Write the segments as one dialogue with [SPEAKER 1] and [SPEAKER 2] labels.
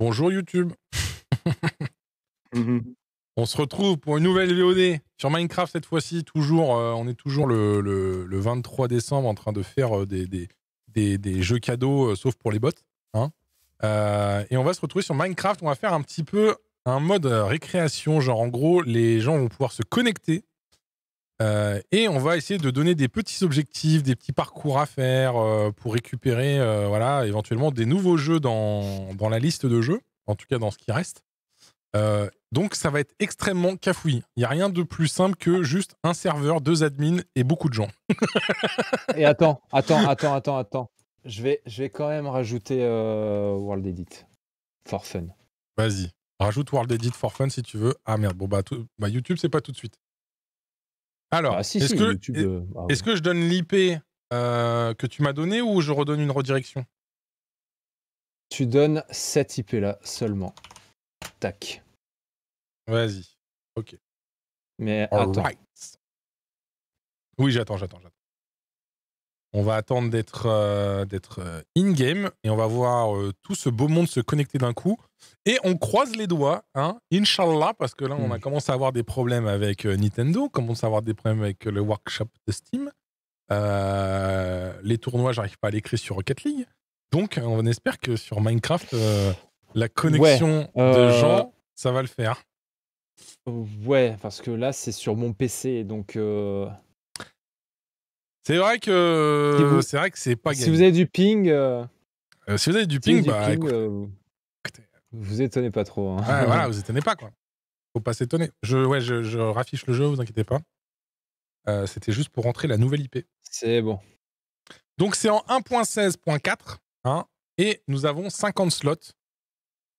[SPEAKER 1] Bonjour YouTube. Mhm. On se retrouve pour une nouvelle VOD sur Minecraft cette fois-ci. Toujours, euh, on est toujours le, 23 décembre en train de faire euh, des, jeux cadeaux, euh, sauf pour les bots. Hein. et on va se retrouver sur Minecraft. On va faire un petit peu un mode récréation. Genre, en gros, les gens vont pouvoir se connecter euh, et on va essayer de donner des petits objectifs, des petits parcours à faire euh, pour récupérer euh, voilà, éventuellement des nouveaux jeux dans, la liste de jeux, en tout cas dans ce qui reste. donc ça va être extrêmement cafouillé. Il n'y a rien de plus simple que juste un serveur, deux admins et beaucoup de gens. et attends, attends, attends, attends, attends. Je vais, je vais quand même rajouter World Edit. For fun. Vas-y. Rajoute World Edit for fun si tu veux. Ah merde, bon bah, tout, bah YouTube c'est pas tout de suite. Alors, ah, est-ce que, est, euh, ah que je donne l'IP euh, que tu m'as donné ou je redonne une redirection Tu donnes cette IP là seulement. Tac. Vas-y. Ok. Mais attends. Oui, j'attends, j'attends, j'attends. On va attendre d'être euh, euh, in-game et on va voir euh, tout ce beau monde se connecter d'un coup. Et on croise les doigts, hein, Inch'Allah, parce que là, on a hmm. commencé à avoir des problèmes avec Nintendo, commence à avoir des problèmes avec le workshop de Steam. les tournois, j'arrive pas à l'écrire sur Rocket League. Donc, on espère que sur Minecraft, la connexion de gens, ça va le faire. Ouais, parce que là, c'est sur mon PC, donc. C'est vrai que c'est vrai que c'est pas gagné. Euh, euh, si vous avez du ping, si vous avez du bah, ping, bah, vous... vous étonnez pas trop. Hein. voilà, vous étonnez pas quoi. Faut pas s'étonner. Je, ouais, je, raffiche le jeu, vous inquiétez pas. C'était juste pour rentrer la nouvelle IP. C'est bon. Donc c'est en 1.16.4 hein, et nous avons 50 slots.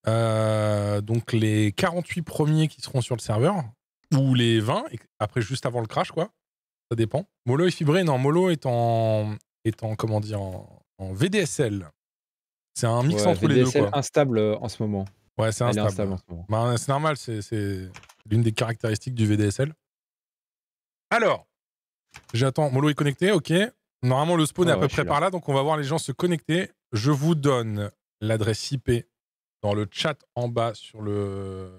[SPEAKER 1] donc les 48 premiers qui seront sur le serveur ou les 20 après juste avant le crash quoi ça dépend. Molo est fibré, non, Molo est en, est en comment dire, en, VDSL. C'est un mix entre les deux. Quoi. instable euh, en ce moment. Ouais, c'est instable. Ben, c'est normal, c'est l'une des caractéristiques du VDSL. Alors, j'attends. Molo est connecté, ok. Normalement, le spawn est à peu près par là, donc on va voir les gens se connecter. Je vous donne l'adresse IP dans le chat en bas sur le,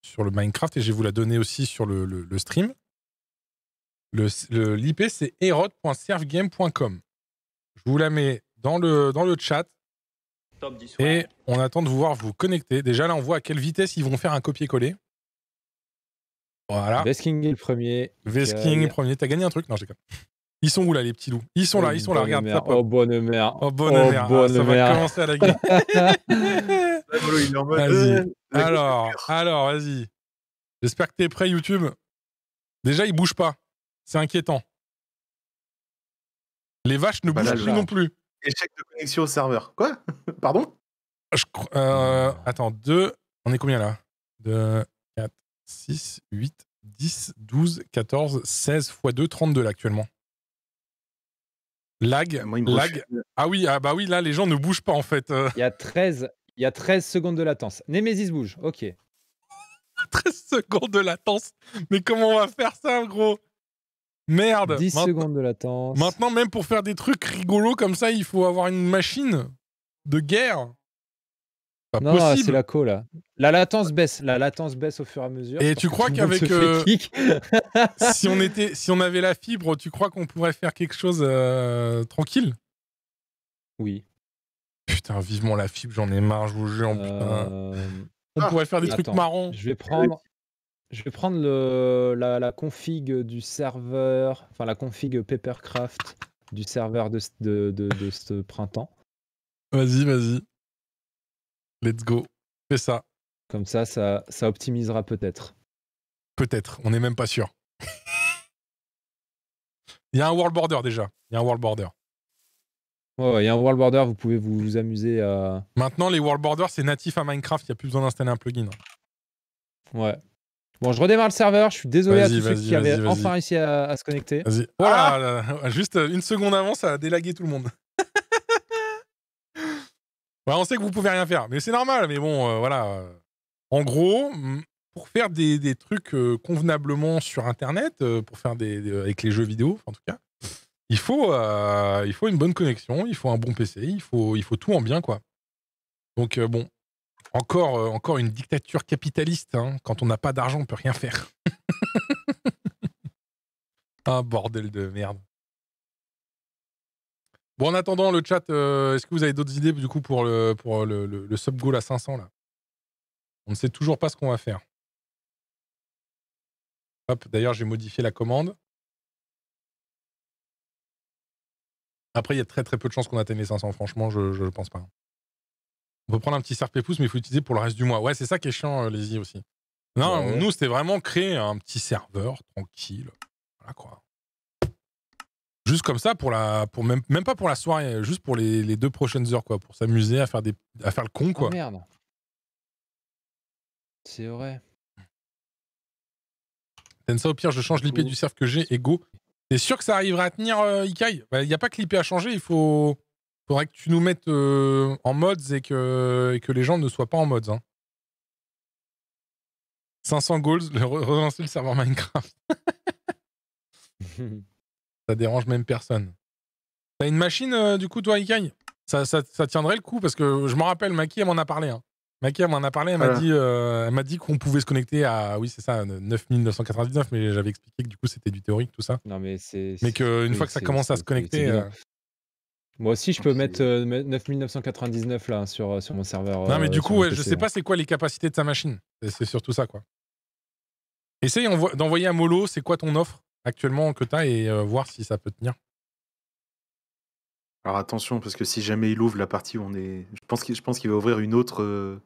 [SPEAKER 1] sur le Minecraft et je vais vous la donner aussi sur le, le stream. L'IP, c'est erot.servegame.com Je vous la mets dans le, dans le chat. Et on attend de vous voir vous connecter. Déjà, là, on voit à quelle vitesse ils vont faire un copier-coller. Voilà. Vesking est le premier. Vesking est premier. T'as gagné un truc Non, j'ai Ils sont où là, les petits loups Ils sont là, ils sont là, regarde. Mère. Oh, bonne mère. Oh, bonne oh, ah, Bonne ah, ça va commencer à la gueule. alors, alors, vas-y. J'espère que t'es prêt, YouTube. Déjà, ils bougent pas. C'est inquiétant. Les vaches ne bah, bougent plus non plus. Échec de connexion au serveur. Quoi Pardon Je, euh, Attends, 2. On est combien là 2, 4, 6, 8, 10, 12, 14, 16 x 2, 32 là actuellement. Lag, ah, lag. Ah oui, ah bah oui, là les gens ne bougent pas en fait. Euh. Il y a 13, il y a 13 secondes de latence. Nemesis bouge, ok. 13 secondes de latence. Mais comment on va faire ça, gros Merde 10 secondes de latence. Maintenant, même pour faire des trucs rigolos comme ça, il faut avoir une machine de guerre. Pas c'est la co là. La latence baisse, la latence baisse au fur et à mesure. Et tu crois qu'avec euh, si on était, si on avait la fibre, tu crois qu'on pourrait faire quelque chose euh, tranquille Oui. Putain, vivement la fibre, j'en ai marre, je vous jure. Euh, on pourrait faire des ah, trucs marrons. Je vais prendre, je vais prendre le, la, config du serveur, enfin la config Papercraft du serveur de, ce printemps. Vas-y, vas-y. Let's go. Fais ça. Comme ça, ça, ça optimisera peut-être. Peut-être, on n'est même pas sûr. Il y a un world border déjà. Il y a un world border. il y a un world border, vous pouvez vous, vous amuser à. Maintenant, les world borders, c'est natif à Minecraft, il n'y a plus besoin d'installer un plugin. Ouais. Bon, je redémarre le serveur. Je suis désolé à tous ceux qui avaient enfin réussi à, se connecter. Voilà. Oh ah juste euh, une seconde avant, ça a délagué tout le monde. on sait que vous pouvez rien faire, mais c'est normal. Mais bon, euh, voilà. En gros, pour faire des, trucs euh, convenablement sur Internet, pour faire des, avec les jeux vidéo, en tout cas, il faut, il faut une bonne connexion, il faut un bon PC, il faut, il faut tout en bien, quoi. Donc bon, encore, euh, encore une dictature capitaliste. Hein. Quand on n'a pas d'argent, on peut rien faire. Un ah, bordel de merde. Bon, en attendant, le chat, euh, est-ce que vous avez d'autres idées du coup pour le, pour le, sub goal à 500 là On ne sait toujours pas ce qu'on va faire. Hop, d'ailleurs, j'ai modifié la commande. Après, il y a très très peu de chances qu'on atteigne les 500. Franchement, je ne pense pas on peut prendre un petit serpe pouce, mais il faut l'utiliser pour le reste du mois. Ouais, c'est ça qui est chiant, euh, les i aussi. Non, nous, c'était vraiment créer un petit serveur tranquille. Voilà quoi. Juste comme ça, pour la, pour même, même pas pour la soirée, juste pour les, deux prochaines heures, quoi, pour s'amuser à faire à faire le con, oh, quoi. merde. C'est vrai. T'aimes ça au pire, je change l'IP du serve que j'ai et go. T'es sûr que ça arrivera à tenir, euh, Ikai Il bah, n'y a pas que l'IP à changer, il faut faudrait que tu nous mettes euh, en mods et que, que les gens ne soient pas en mods. 500 hein. goals, le relancer le serveur Minecraft. ça dérange même personne. T'as une machine, euh, du coup, toi, Ikaï ça, ça, tiendrait le coup parce que je me rappelle, Maki, elle m'en a parlé. Hein. Maki, elle m'en a parlé, elle m'a ah. dit, euh, elle m'a dit qu'on pouvait se connecter à, oui, c'est ça, 9999, mais j'avais expliqué que du coup, c'était du théorique, tout ça. Non, mais c'est. Mais qu'une fois que ça commence à se connecter. Moi aussi, je peux mettre 9999 euh, là sur, euh, sur mon serveur. Non, mais euh, du coup, ouais, je sais hein. pas c'est quoi les capacités de sa machine. C'est surtout ça, quoi. Essaye d'envoyer à Molo, c'est quoi ton offre actuellement que tu as et voir si ça peut tenir. Alors attention, parce que si jamais il ouvre la partie où on est. Je pense qu'il va ouvrir une autre.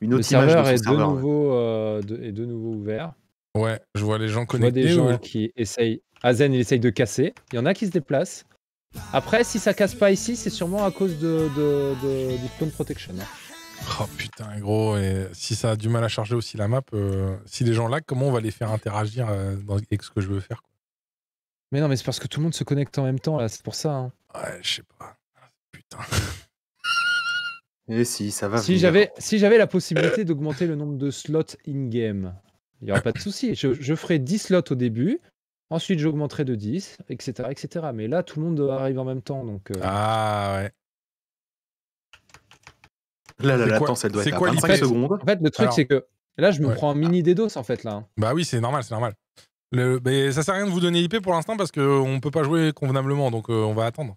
[SPEAKER 1] une autre Le image serveur, de est, serveur, de nouveau, de, est de nouveau ouvert. Ouais, je vois les gens connectés. Je vois des gens qui essayent. Azen, il essaye de casser. Il y en a qui se déplacent. Après, si ça casse pas ici, c'est sûrement à cause de, du clone protection. Hein. Oh putain, gros, et si ça a du mal à charger aussi la map, euh, si les gens lag, comment on va les faire interagir euh, avec ce que je veux faire quoi Mais non, mais c'est parce que tout le monde se connecte en même temps, là, c'est pour ça. Hein. Ouais, je sais pas. Putain. Et si, ça va. Si j'avais si la possibilité d'augmenter le nombre de slots in-game, il n'y aurait pas de souci. Je, je ferai 10 slots au début, Ensuite, j'augmenterai de 10, etc., etc. Mais là, tout le monde arrive en même temps. Donc, euh. Ah ouais.
[SPEAKER 2] Là, là, elle doit être quoi, à 25 En fait, le truc, c'est que
[SPEAKER 1] là, je me prends un mini DDOS en fait, là. Bah oui, c'est normal, c'est normal. Le... Mais ça sert à rien de vous donner IP pour l'instant parce qu'on ne peut pas jouer convenablement, donc euh, on va attendre.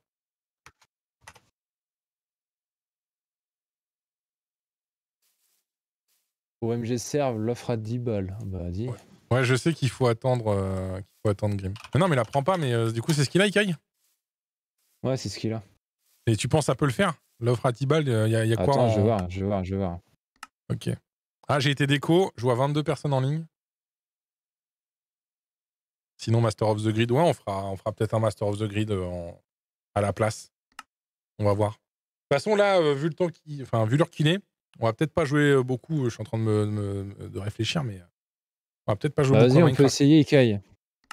[SPEAKER 1] OMG Serve l'offre à 10 balles. Bah, dis. Ouais, je sais qu'il faut attendre, euh, qu'il faut attendre Grim. non, mais la prend pas, mais euh, du coup, c'est ce qu'il a, Ikai Ouais, c'est ce qu'il a. Et tu penses ça peut le faire L'offre à Tibal, euh, il y a, quoi Attends, je vais je vais je vais Ok. Ah, j'ai été déco, je vois 22 personnes en ligne. Sinon, Master of the Grid, ouais, on fera, on fera peut-être un Master of the Grid à la place. On va voir. De toute façon, là, vu le temps qui, enfin, vu l'heure qu'il est, on va peut-être pas jouer beaucoup. Je suis en train de réfléchir, mais ah, peut-être pas jouer bah, on peut essayer Ikai.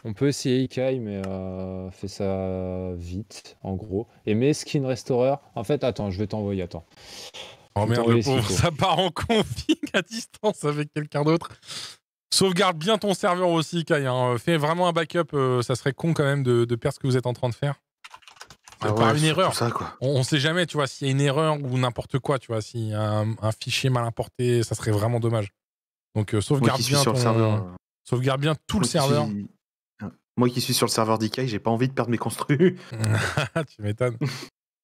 [SPEAKER 1] On peut essayer Ikai, mais euh, fais ça vite, en gros. Et mes skin restorer. En fait, attends, je vais t'envoyer. Attends. Oh merde, le pauvre, ça part en config à distance avec quelqu'un d'autre. Sauvegarde bien ton serveur aussi, Kai. Hein. Fais vraiment un backup. Euh, ça serait con quand même de, perdre ce que vous êtes en train de faire. Ah une erreur. On, sait jamais, tu vois, s'il y a une erreur ou n'importe quoi, tu vois, s'il y a un, fichier mal importé, ça serait vraiment dommage. Donc euh, sauvegarde, bien sur serveur, sauvegarde bien tout le serveur. Hein, moi qui suis sur le serveur d'Ikai, j'ai pas envie de perdre mes construits. tu m'étonnes.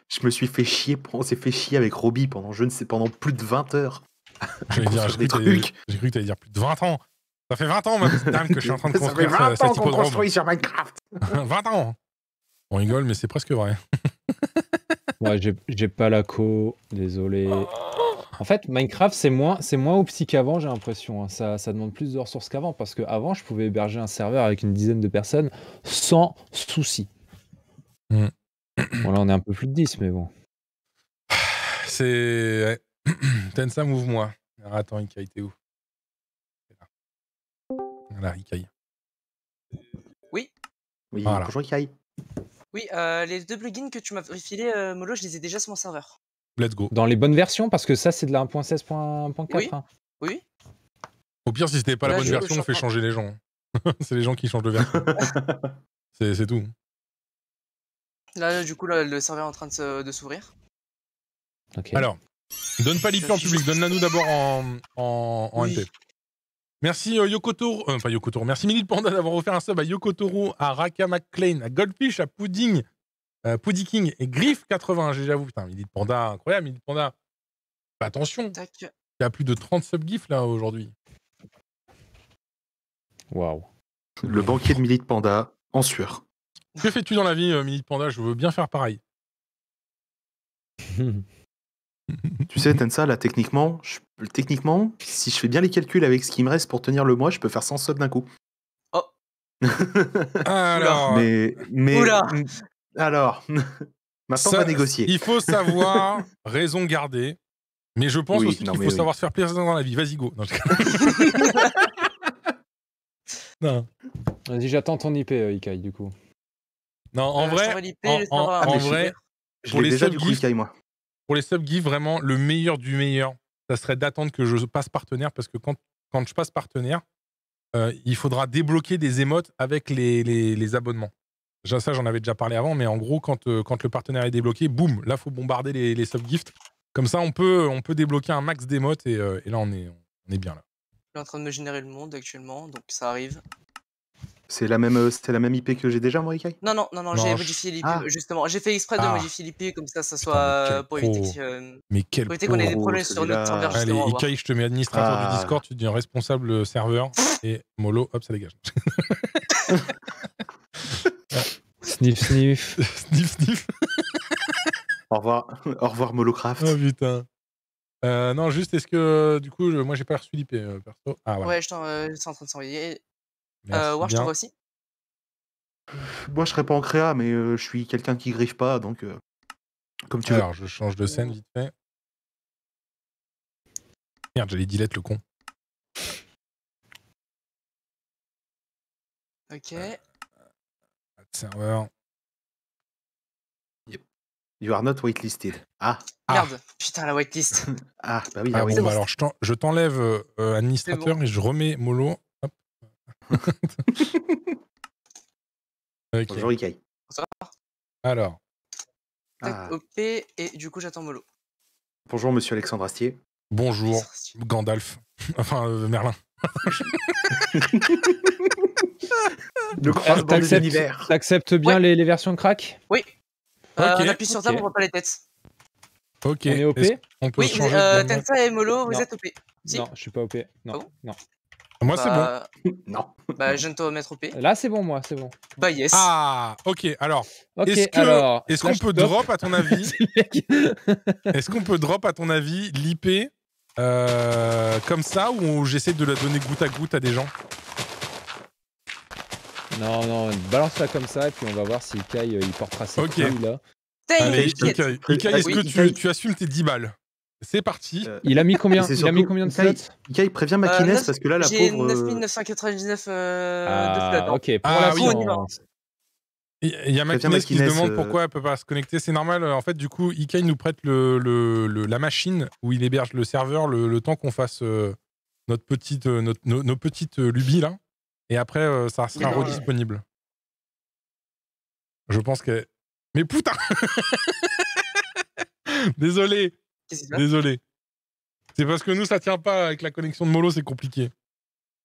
[SPEAKER 1] je me suis fait chier, on s'est fait chier avec Roby pendant je ne sais pendant plus de 20 heures. J'ai cru que t'allais dire plus de 20 ans. Ça fait 20 ans même que je suis en train de construire. Ça fait 20 ans qu'on construit sur Minecraft. 20 ans. On rigole, mais c'est presque vrai ouais, j'ai pas la co, désolé. En fait, Minecraft, c'est moins, c'est moins qu'avant, j'ai l'impression. Hein. Ça, demande plus de ressources qu'avant, parce qu'avant, je pouvais héberger un serveur avec une dizaine de personnes sans souci. Mm. Bon, là, on est un peu plus de 10, mais bon. C'est... Tensa, mouve-moi. Attends, Ikaï, t'es où Voilà, Ikaï. Oui. Oui, bonjour Ikaï.
[SPEAKER 2] Oui, euh, les deux plugins que tu m'as filés, euh, Molo, je les ai déjà sur mon serveur.
[SPEAKER 1] Let's go. Dans les bonnes versions, parce que ça, c'est de la 1.16.4. Oui. Hein. oui. Au pire, si c'était pas la bonne version, on fait changer les gens. Hein. c'est les gens qui changent de version. c'est tout.
[SPEAKER 2] Là, du coup, le serveur est en train de, s'ouvrir.
[SPEAKER 1] Alors, donne pas l'IP en public, donne-la nous d'abord en, en, Merci euh, Yokotoro, Enfin euh, merci Minute Panda d'avoir offert un sub à Yokotoro, à Raka McClain, à Goldfish, à Pudding, à euh, Puddy King et Griff 80. J'avoue, putain, Panda, incroyable, Milit Panda. attention, il y a plus de 30 sub-gifs là aujourd'hui. Waouh. Le banquier de Milit Panda en sueur. Que fais-tu dans la vie, Milite Panda Je veux bien faire pareil. tu sais, Tensa, là, techniquement, techniquement, si je fais bien les calculs avec ce qui me reste pour tenir le mois, je peux faire 100 subs d'un coup. Oh Alors Mais. Oula Alors
[SPEAKER 3] Maintenant, on va négocier. Il faut savoir
[SPEAKER 1] raison garder, mais je pense aussi qu'il faut savoir se faire plaisir dans la vie. Vas-y, go non, non. Vas-y, euh, j'attends ton IP, euh, Ikai, du coup. Non, en euh, vrai, en, ah, vrai, pour les déjà, du coup, Ikai, moi pour les subgifts, vraiment le meilleur du meilleur, ça serait d'attendre que je passe partenaire parce que quand, je passe partenaire, euh, il faudra débloquer des émotes avec les, les, abonnements. Ça, j'en avais déjà parlé avant, mais en gros, quand, euh, le partenaire est débloqué, boum, là, il faut bombarder les, subgifts. Comme ça, on peut, on peut débloquer un max d'émotes euh, et, là, on est, on est bien là.
[SPEAKER 2] Je suis en train de me générer le monde actuellement, donc ça arrive.
[SPEAKER 1] C'est la même, euh, la même IP que j'ai déjà, moi, Ikaï
[SPEAKER 2] Non, non, non, non, j'ai modifié l'IP, ah. justement. J'ai fait exprès de ah. modifier l'IP comme ça, ça soit pour éviter qu'on ait des problèmes sur notre
[SPEAKER 1] serveur. Allez, Ikaï, je te mets administrateur du ah. Discord, tu deviens responsable euh, serveur et mollo, hop, ça dégage. sniff, sniff. sniff, sniff. Au revoir, au revoir, Molocraft. Oh putain. Euh, non, juste, est-ce que du coup, moi, j'ai pas reçu l'IP perso. Ah, voilà.
[SPEAKER 2] ouais, je suis en train de s'envoyer. Euh, War, je vois aussi.
[SPEAKER 1] Moi, je serais pas en créa, mais euh, je suis quelqu'un qui griffe pas, donc euh, comme tu Alors, veux. je change de scène vite fait. Merde, j'allais dilette le con. Ok. Euh, you are not whitelisted ah. ah. Merde, putain, la whitelist. ah, bah oui, ah bon, bah alors je t'enlève administrateur et je remets Molo Bonjour Ikei Bonsoir. Alors. Ah. OP
[SPEAKER 2] et du coup j'attends Molo.
[SPEAKER 1] Bonjour Monsieur Alexandre Astier. Bonjour Gandalf. enfin euh, Merlin.
[SPEAKER 2] Le crack ah, de l'univers
[SPEAKER 1] T'acceptes bien les, les, versions crack
[SPEAKER 2] Oui. Euh, ok, On appuie sur ça, pour ne voit pas les têtes.
[SPEAKER 1] Ok. On est OP on peut Oui, Tensa et euh, Molo, vous êtes OP. non, je suis pas OP. Non. Ah non. Moi, c'est bon. Euh,
[SPEAKER 2] non. Bah, je ne te au P. Là, c'est bon, moi, c'est bon. Bah, yes. Ah, ok. Alors, est-ce, est-ce qu'on peut drop, à ton avis Est-ce
[SPEAKER 1] qu'on peut drop, à ton avis, l'IP comme ça ou j'essaie de la donner goutte à goutte à des gens Non, non, balance la comme ça et puis on va voir si Kai euh, il portera cette okay. là. Allez, euh, est-ce que tu, tu assumes tes 10 balles c'est parti. Euh, il a mis combien Il a mis combien de slots Ikei prévient euh, Makines parce que là la pauvre
[SPEAKER 2] 9999 euh, de ah, slots. Hein. OK, pour ah, la oui,
[SPEAKER 1] il y a Makines qui se demande pourquoi elle peut pas se connecter. C'est normal. En fait, du coup, Ikei nous prête le, la machine où il héberge le serveur le, temps qu'on fasse notre petite, notre, nos, petites lubies là. Et après, ça sera redisponible. Je pense que. Mais putain Désolé Désolé. C'est parce que nous, ça tient pas avec la connexion de Molo, c'est compliqué.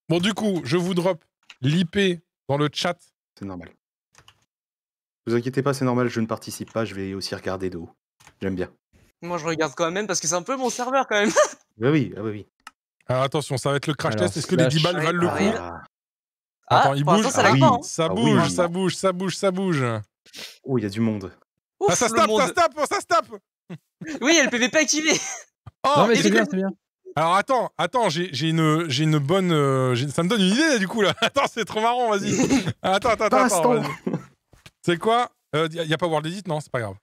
[SPEAKER 1] Bon, du coup, je vous drop l'IP dans le chat. C'est normal. Vous inquiétez pas, c'est normal, je ne participe pas, je vais aussi regarder de haut. J'aime bien.
[SPEAKER 2] Moi, je regarde quand même parce que c'est un peu mon serveur quand même.
[SPEAKER 1] Ah bah oui, ah bah oui. Alors attention, ça va être le crash test. Est-ce que les 10 balles valent le ah. coup Attends, il bouge. Ça, hein. bouge ça bouge, ça bouge, ça bouge, Oh, il y a du monde. ça se ça se ça se oui, il y a le PVP activé. Oh, mais c'est bien, c'est bien. Alors attends, attends, j'ai une, une bonne. Euh, ça me donne une idée du coup là. Attends,
[SPEAKER 2] c'est trop marrant, vas-y.
[SPEAKER 1] Attends, attends, attends. c'est quoi Il euh, a, pas World Edit Non, c'est pas grave.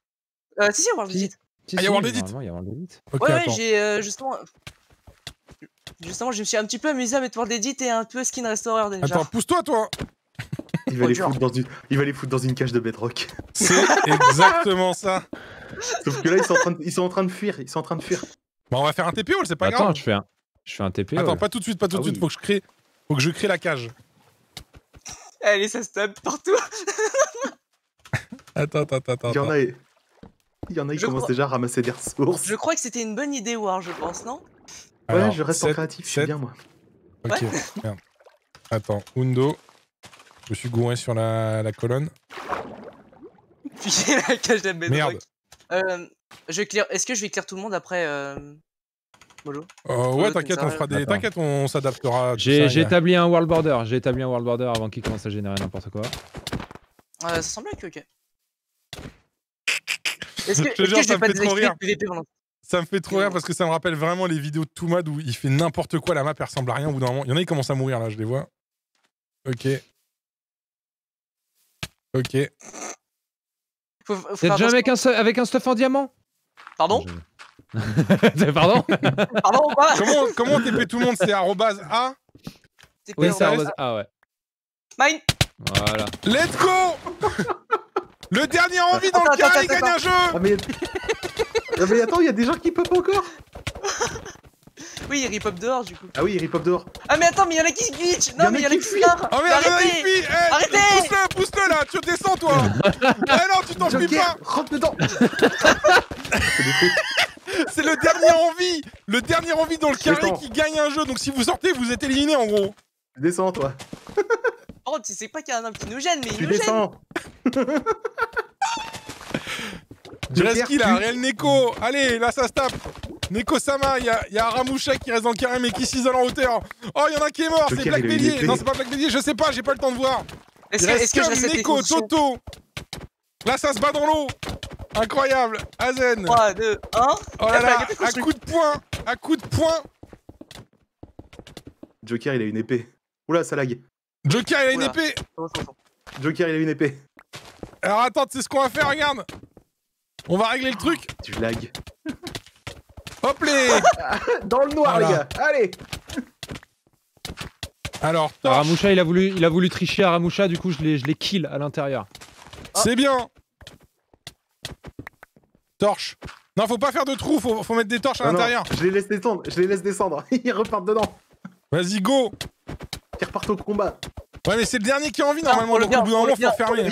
[SPEAKER 2] Euh, si, si, World Edit. il ah, y a World Edit
[SPEAKER 1] Il y a World Edit. ouais, ouais, j'ai
[SPEAKER 2] euh, justement. Justement, je me suis un petit peu amusé à mettre World Edit et un peu Skin Restorer déjà. Attends, pousse-toi, toi
[SPEAKER 1] il va, les oh, foutre dans une... il va les foutre dans une cage de bedrock. C'est exactement ça. Sauf que là, ils sont, en train de... ils sont en train de fuir. Ils sont en train de fuir. Bah, on va faire un TP, c'est pas grave. Attends, je fais un, je fais un TPO. Attends, pas tout de suite, pas tout de ah suite. Faut, que je crée... Faut que je crée la cage.
[SPEAKER 2] Allez, ça se tape partout.
[SPEAKER 1] attends, attends, attends. Il y en a, il
[SPEAKER 2] y en a qui commencent déjà
[SPEAKER 1] à ramasser des ressources. Je
[SPEAKER 2] crois que c'était une bonne idée, War, je pense, non
[SPEAKER 1] Ouais, je reste en créatif, je suis bien, moi. Ok, merde. Attends, Undo. Je me suis gouré sur la, la colonne.
[SPEAKER 2] J'ai la cage de Merde. Euh, je clear... Est-ce que je vais clear tout le monde après euh... Molo euh, Ouais, t'inquiète, on fera des. T'inquiète,
[SPEAKER 1] on s'adaptera. J'ai établi un world border. J'ai établi un world border avant qu'il commence à générer n'importe quoi. Euh,
[SPEAKER 2] ça semble que ok. Est-ce que, est que ça pas me fait trop rire.
[SPEAKER 1] Ça me fait trop rire parce que ça me rappelle vraiment les vidéos de Toumad où il fait n'importe quoi, la map elle ressemble à rien au bout d'un moment. Il y en a qui commencent à mourir là, je les vois. Ok, Ok.
[SPEAKER 2] déjà un avec un stuff en diamant Pardon Pardon Pardon
[SPEAKER 1] quoi Comment, comment on TP tout le monde C'est arrobase A Oui, c'est arrobase A ouais. Mine Voilà. Let's go Le dernier en vie dans le cas, il gagne un jeu ah,
[SPEAKER 2] mais... Ah, mais attends, il y a des gens qui peuvent encore Oui, il ripop dehors du coup. Ah oui, il ripop dehors. Ah mais attends, mais y'en a qui se glitch Non, mais y'en a qui se Oh Arrêtez Pousse-le, pousse-le là
[SPEAKER 1] Tu descends toi Ah
[SPEAKER 2] non, tu t'en fuis pas
[SPEAKER 1] Rentre dedans C'est le dernier envie Le dernier envie dans le carré qui gagne un jeu, donc si vous sortez, vous êtes éliminé en gros Descends toi
[SPEAKER 2] Oh, tu sais pas qu'il y a un homme qui nous gêne, mais il nous descends. gêne qui là,
[SPEAKER 1] réel Neko Allez, là ça se tape Neko Sama, il y, y a, Ramoucha qui reste dans le carré mais qui s'isole en hauteur. Oh, il y en a un qui est mort, c'est Black Bélier. Non, c'est pas Black Bélier, je sais pas, j'ai pas le temps de voir. Est-ce que, Neko, Toto. Là, ça se bat dans l'eau. Incroyable. Azen. 3, 2, 1.
[SPEAKER 2] Oh là là, à
[SPEAKER 1] coup de poing. À coup de poing. Joker, il a une épée. Oula, ça lag. Joker, il a une épée. Joker, il a une épée. Alors attends, c'est ce qu'on va faire, regarde. On va régler le truc. Tu lag. Hop les Dans le noir, les gars. Allez Alors, torche. Ah, il a voulu, il a voulu tricher à Ramoucha, du coup, je les kill à l'intérieur. Ah. C'est bien Torche Non, faut pas faire de trous, faut, mettre des torches à ah l'intérieur. Je les laisse descendre, je les laisse descendre. Ils repartent dedans. Vas-y, go Ils repartent au combat.
[SPEAKER 2] Ouais, mais c'est le dernier qui a envie, normalement, le au bout d'un moment, faut fermer.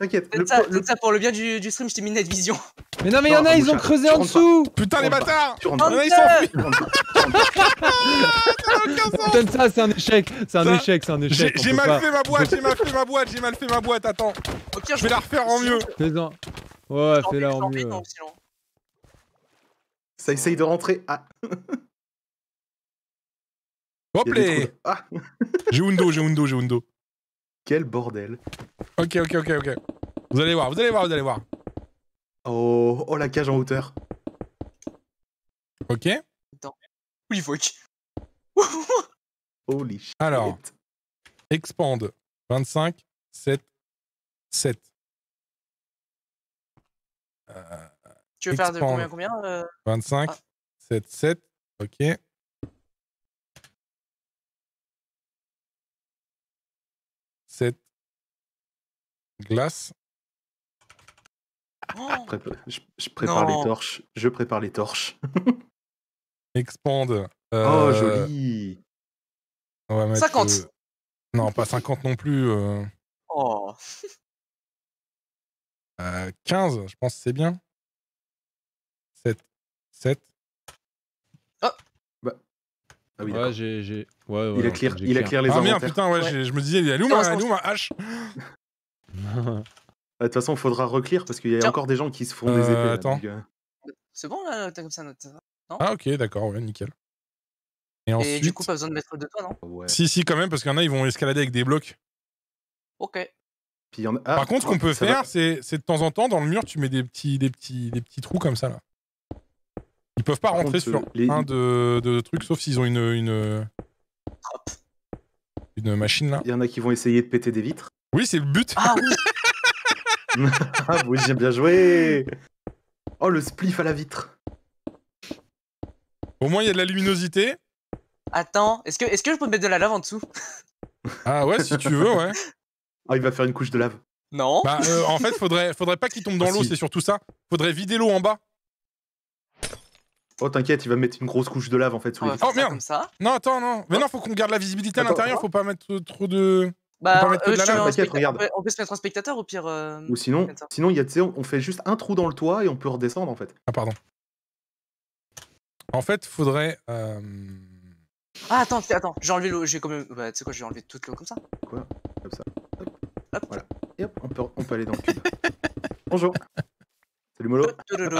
[SPEAKER 2] T'inquiète. Le, ça, pour le bien du, du stream, je t'ai mis Vision. Mais non, mais y'en a, ils ont creusé en dessous. Putain, les bâtards. Y'en a, ils sont ah, Putain, ça, c'est un échec. C'est un échec, c'est un échec. J'ai mal fait ma boîte, j'ai mal
[SPEAKER 1] fait ma boîte, j'ai mal fait ma boîte. Attends. Je vais la refaire en mieux. Fais-en. Ouais, fais-la en mieux. Hein. Ça essaye de rentrer. Ah. Hop les J'ai dos, j'ai Undo, j'ai Undo. Quel bordel. Ok, ok, ok, ok. Vous allez voir, vous allez voir, vous allez voir. Oh, oh la cage en hauteur. Ok. Attends. Oui, fuck. Holy shit. Alors, expand 25, 7, 7.
[SPEAKER 2] tu veux faire de combien, combien 25,
[SPEAKER 1] 7, 7. Ok. cette glace. Ah, je, prépare les torches. Je prépare les torches. Expande. Euh, oh, joli. 50. Euh, non, pas 50 non plus. 15, euh. je pense que c'est bien. 7. 7. Ah ouais, j'ai, Ouais, ouais, il, éclaire, il éclaire les armes. Ah merde, putain, ouais, je me disais, il y a Luma, non, Luma, H. De toute façon, il faudra reclear parce qu'il y a encore des gens qui se font des euh, épées. Attends. Euh.
[SPEAKER 2] C'est bon, là, t'as comme ça, notre... non Ah
[SPEAKER 1] ok, d'accord, ouais, nickel. Et, du
[SPEAKER 2] coup, pas besoin de mettre de toi, non ah, Si,
[SPEAKER 1] si, quand même, parce qu'il y en a, ils vont escalader avec des blocs. Ok. Ah, Par contre, ce qu'on oh, peut faire, c'est, c'est de temps en temps, dans le mur, tu mets des petits, des petits, des petits trous comme ça, là. Ils peuvent pas rentrer sur les... un de, trucs sauf s'ils ont une, une, machine là. Il y en a qui vont essayer de péter des vitres. Oui, c'est le but. Ah oui. ah bien
[SPEAKER 2] jouer. Oh le spliff à la vitre. Au moins il y a de la luminosité. Attends, est-ce que, est que je peux mettre de la lave en dessous
[SPEAKER 1] Ah ouais, si tu veux, ouais. Ah, il va faire une couche de lave.
[SPEAKER 2] Non. Bah, euh, en fait, faudrait, faudrait pas qu'il tombe dans ah, l'eau, c'est
[SPEAKER 1] surtout ça. Faudrait vider l'eau en bas. Oh, t'inquiète, il va mettre une grosse couche de lave en fait. Sous les... Oh merde! Comme ça. Non, attends, non. Mais non, faut qu'on garde la visibilité à l'intérieur, faut pas mettre euh, trop de. Bah, on euh, peut,
[SPEAKER 2] on peut se mettre en spectateur au pire. Euh, Ou sinon,
[SPEAKER 1] sinon y a, on fait juste un trou dans le toit et on peut redescendre en fait. Ah, pardon. En fait, faudrait.
[SPEAKER 2] Euh... Ah, attends, attends, j'ai enlevé l'eau, j'ai quand même. Bah, tu sais quoi, j'ai enlevé toute l'eau comme ça. Quoi Comme ça. Hop. hop.
[SPEAKER 1] Voilà. Et hop, on peut, on peut aller dans le cube. Bonjour.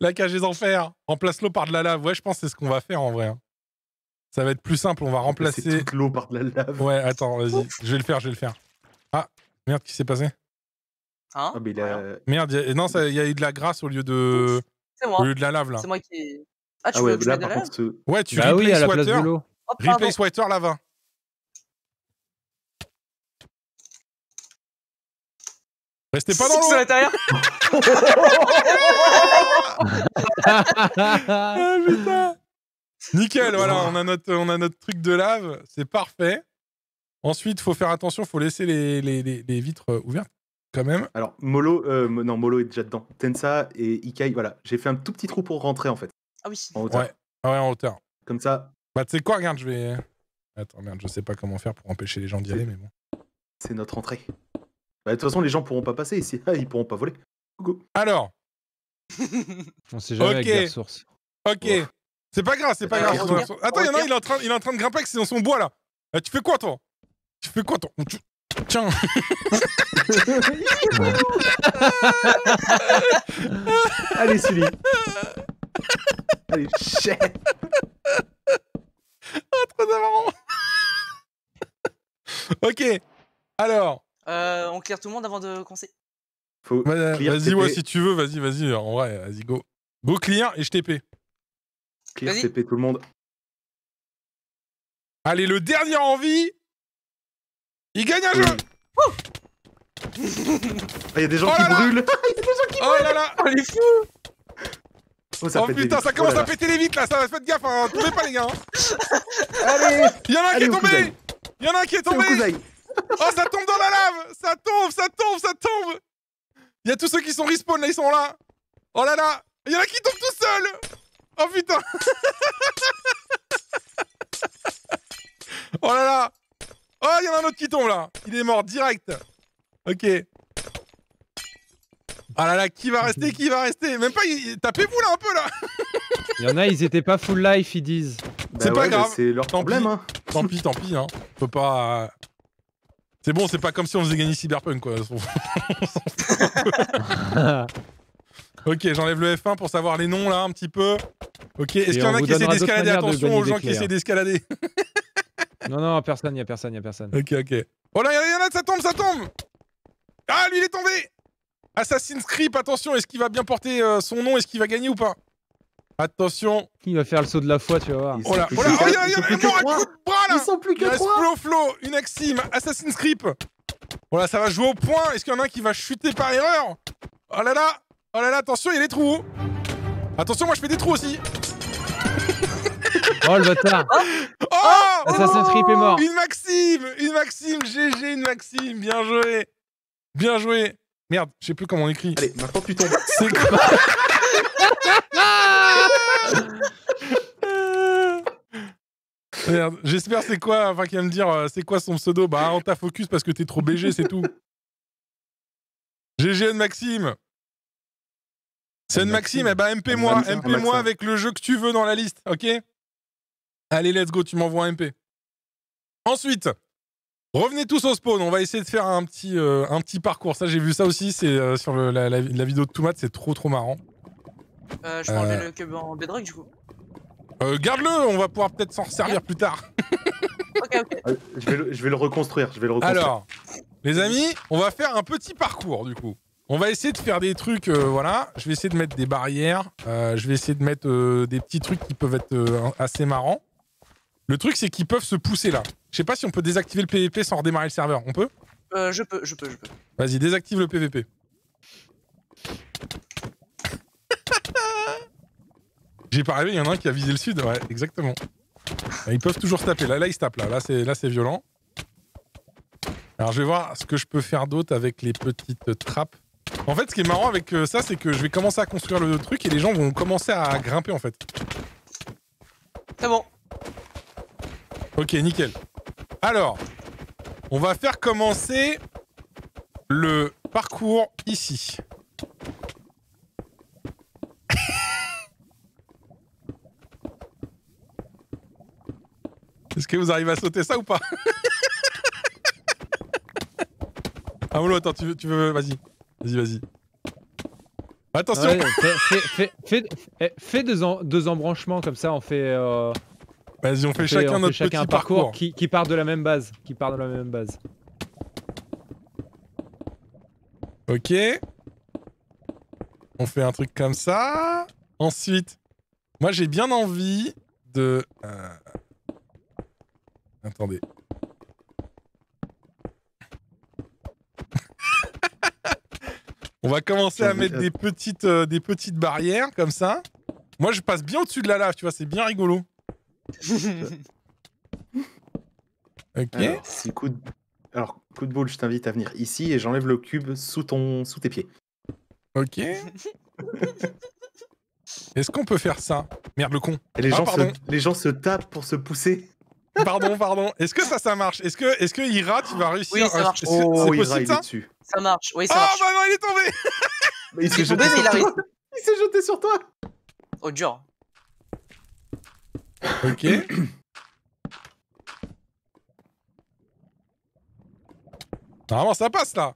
[SPEAKER 1] la cage des enfers, remplace l'eau par de la lave. Ouais, je pense que c'est ce qu'on va faire en vrai. Hein. Ça va être plus simple, on va remplacer. l'eau par de la lave. Ouais, attends, vas-y, je vais le faire, je vais le faire. Ah, merde, qui s'est passé Hein ah, mais a... Merde, non, il y a eu de la grâce au lieu de.
[SPEAKER 2] Moi. Au lieu de la lave là. C'est moi qui. Ah, tu ah ouais, veux là, de la lave
[SPEAKER 1] Ouais, tu bah Ah oui, à la place De oh, Replay lava. Restez pas dans l'eau.
[SPEAKER 3] Ah,
[SPEAKER 1] Nickel, voilà, on a notre, on a notre truc de lave, c'est parfait. Ensuite, faut faire attention, faut laisser les, vitres euh, ouvertes quand même. Alors, Molo, euh, non, Molo est déjà dedans. Tensa et Ikai, voilà, j'ai fait un tout petit trou pour rentrer en fait. Ah oui. En hauteur. Ouais, ouais en hauteur. Comme ça. Bah, tu sais quoi, regarde, je vais. Euh, attends, merde, je sais pas comment faire pour empêcher les gens d'y aller, mais bon. C'est notre entrée. Bah, de toute façon, les gens pourront pas passer ici. Ils pourront pas voler. Alors. On sait jamais avec Ok. C'est pas grave, c'est pas grave. Attends, il a un, il est en train, il est en train de grimper, c'est dans son bois là. Euh, tu fais quoi toi Tu fais quoi toi Tiens Allez, Sully Allez, chef
[SPEAKER 2] ah, trop d'avant Ok, alors, euh, on clear tout le monde avant de commencer.
[SPEAKER 1] Faut euh, vas-y, moi, si tu veux, vas-y, vas-y, en vrai, vas-y, go. Go clear et je TP. Clear, TP tout le monde. Allez, le dernier en vie, il gagne un jeu. Ah, oh il y a des gens qui brûlent. oh là là, oh Oh, oh putain, ça commence oh à péter les vitres là, ça va, faites gaffe, hein. tombez pas les gars. Hein. Allez, y'en a un qui est tombé. Y'en a un qui est tombé. Oh, ça tombe dans la lave Ça tombe, ça tombe, ça tombe Il y a tous ceux qui sont respawn, là, ils sont là Oh là là Il y en a qui tombent tout seuls Oh putain Oh là là Oh, il y en a un autre qui tombe, là Il est mort, direct Ok. Oh là là, qui va rester, qui va rester Même pas, tapez-vous là un peu là Il y en a, ils étaient pas full life, ils disent. c'est bah pas grave. C'est leur problème. Hein. Tant pis, tant pis. Hein. On peut pas. Euh, c'est bon, c'est pas comme si on faisait gagner Cyberpunk, quoi. ok, j'enlève le F1 pour savoir les noms, là, un petit peu. Ok, est-ce qu'il y en a qui essaient d'escalader Attention aux gens qui essaient hein. d'escalader. non, non, personne, il y a personne, il y a personne. Ok, ok. Oh là, il y en a, ça tombe, ça tombe Ah, lui, il est tombé Assassin's Creed, attention, est-ce qu'il va bien porter euh, son nom Est-ce qu'il va gagner ou pas Attention. Il va faire le saut de la foi, tu vas voir. Oh là, oh là, oh il y a, mort coup de bras là Ils sont plus que trois Flow, une maxime, Assassin's Creep. Oh là, ça va jouer au point. Est-ce qu'il y en a un qui va chuter par erreur Oh là là Oh là là, attention, il y a des trous. Attention, moi je fais des trous aussi. oh le bâtard Oh, oh.
[SPEAKER 2] oh. Assassin's Creep est mort. Une
[SPEAKER 1] Maxime Une Maxime GG, une Maxime. Bien joué. Bien joué. Merde, je sais plus comment on écrit. Allez, maintenant tu tombes. C'est quoi j'espère c'est quoi, enfin qu'il va me dire euh, c'est quoi son pseudo. Bah on t'a focus parce que t'es trop BG, c'est tout. GGN Maxime. C'est Maxime, eh bah MP moi, MP moi avec le jeu que tu veux dans la liste, ok Allez, let's go, tu m'envoies un MP. Ensuite, revenez tous au spawn, on va essayer de faire un petit, euh, un petit parcours. Ça, j'ai vu ça aussi, c'est euh, sur la, la vidéo de Toumat, c'est trop trop marrant.
[SPEAKER 2] Euh, je peux enlever le cube euh. en bedrock du coup.
[SPEAKER 1] Euh, garde-le, on va pouvoir peut-être s'en servir plus tard. Je vais, le, reconstruire, je vais le reconstruire. Alors, les amis, on va faire un petit parcours du coup. On va essayer de faire des trucs, voilà. Je vais essayer de mettre des barrières. je vais essayer de mettre des petits trucs qui peuvent être assez marrants. Le truc, c'est qu'ils peuvent se pousser là. Je sais pas si on peut désactiver le PVP sans redémarrer le serveur. On peut
[SPEAKER 2] Je peux, je peux, je peux.
[SPEAKER 1] Vas-y, désactive le PVP. J'ai pas rêvé, il y en a un qui a visé le sud, ouais, exactement. Ils peuvent toujours se taper. Là, là, ils se tapent. Là, c'est, là, c'est violent. Alors, je vais voir ce que je peux faire d'autre avec les petites trappes. En fait, ce qui est marrant avec euh, ça, c'est que je vais commencer à construire le truc et les gens vont commencer à grimper, en fait. C'est bon. Ok, nickel. Alors, on va faire commencer le parcours ici. vous arrivez à sauter ça ou pas Ah, non, attends, tu veux. Tu veux vas-y. Vas-y, vas-y. Bah, attention eh, fais, deux, deux embranchements comme ça, on fait. Euh, vas-y, on, fait chacun notre petit parcours, Qui, part de la même base. Qui part de la même base. Ok. On fait un truc comme ça. Ensuite, moi j'ai bien envie de. Euh, Attendez. On va commencer à mettre des petites, euh, des petites barrières comme ça. Moi, je passe bien au-dessus de la lave, tu vois, c'est bien rigolo. ok. Alors, coup de... boule, je t'invite à venir ici et j'enlève le cube sous, ton... sous tes pieds. Ok. Est-ce qu'on peut faire ça Merde, le con. les, ah, gens se... les gens se tapent pour se pousser. Pardon, pardon. Est-ce que ça, ça marche Est-ce que, est-ce que Ira, tu vas réussir Oui, ça marche. Oh, c'est possible, ça dessus.
[SPEAKER 2] Ça marche, oui, ça oh, marche. Oh, bah non, il est tombé Il s'est jeté, il Il s'est jeté sur toi Oh, dur. Ok.
[SPEAKER 1] Normalement, ça passe, là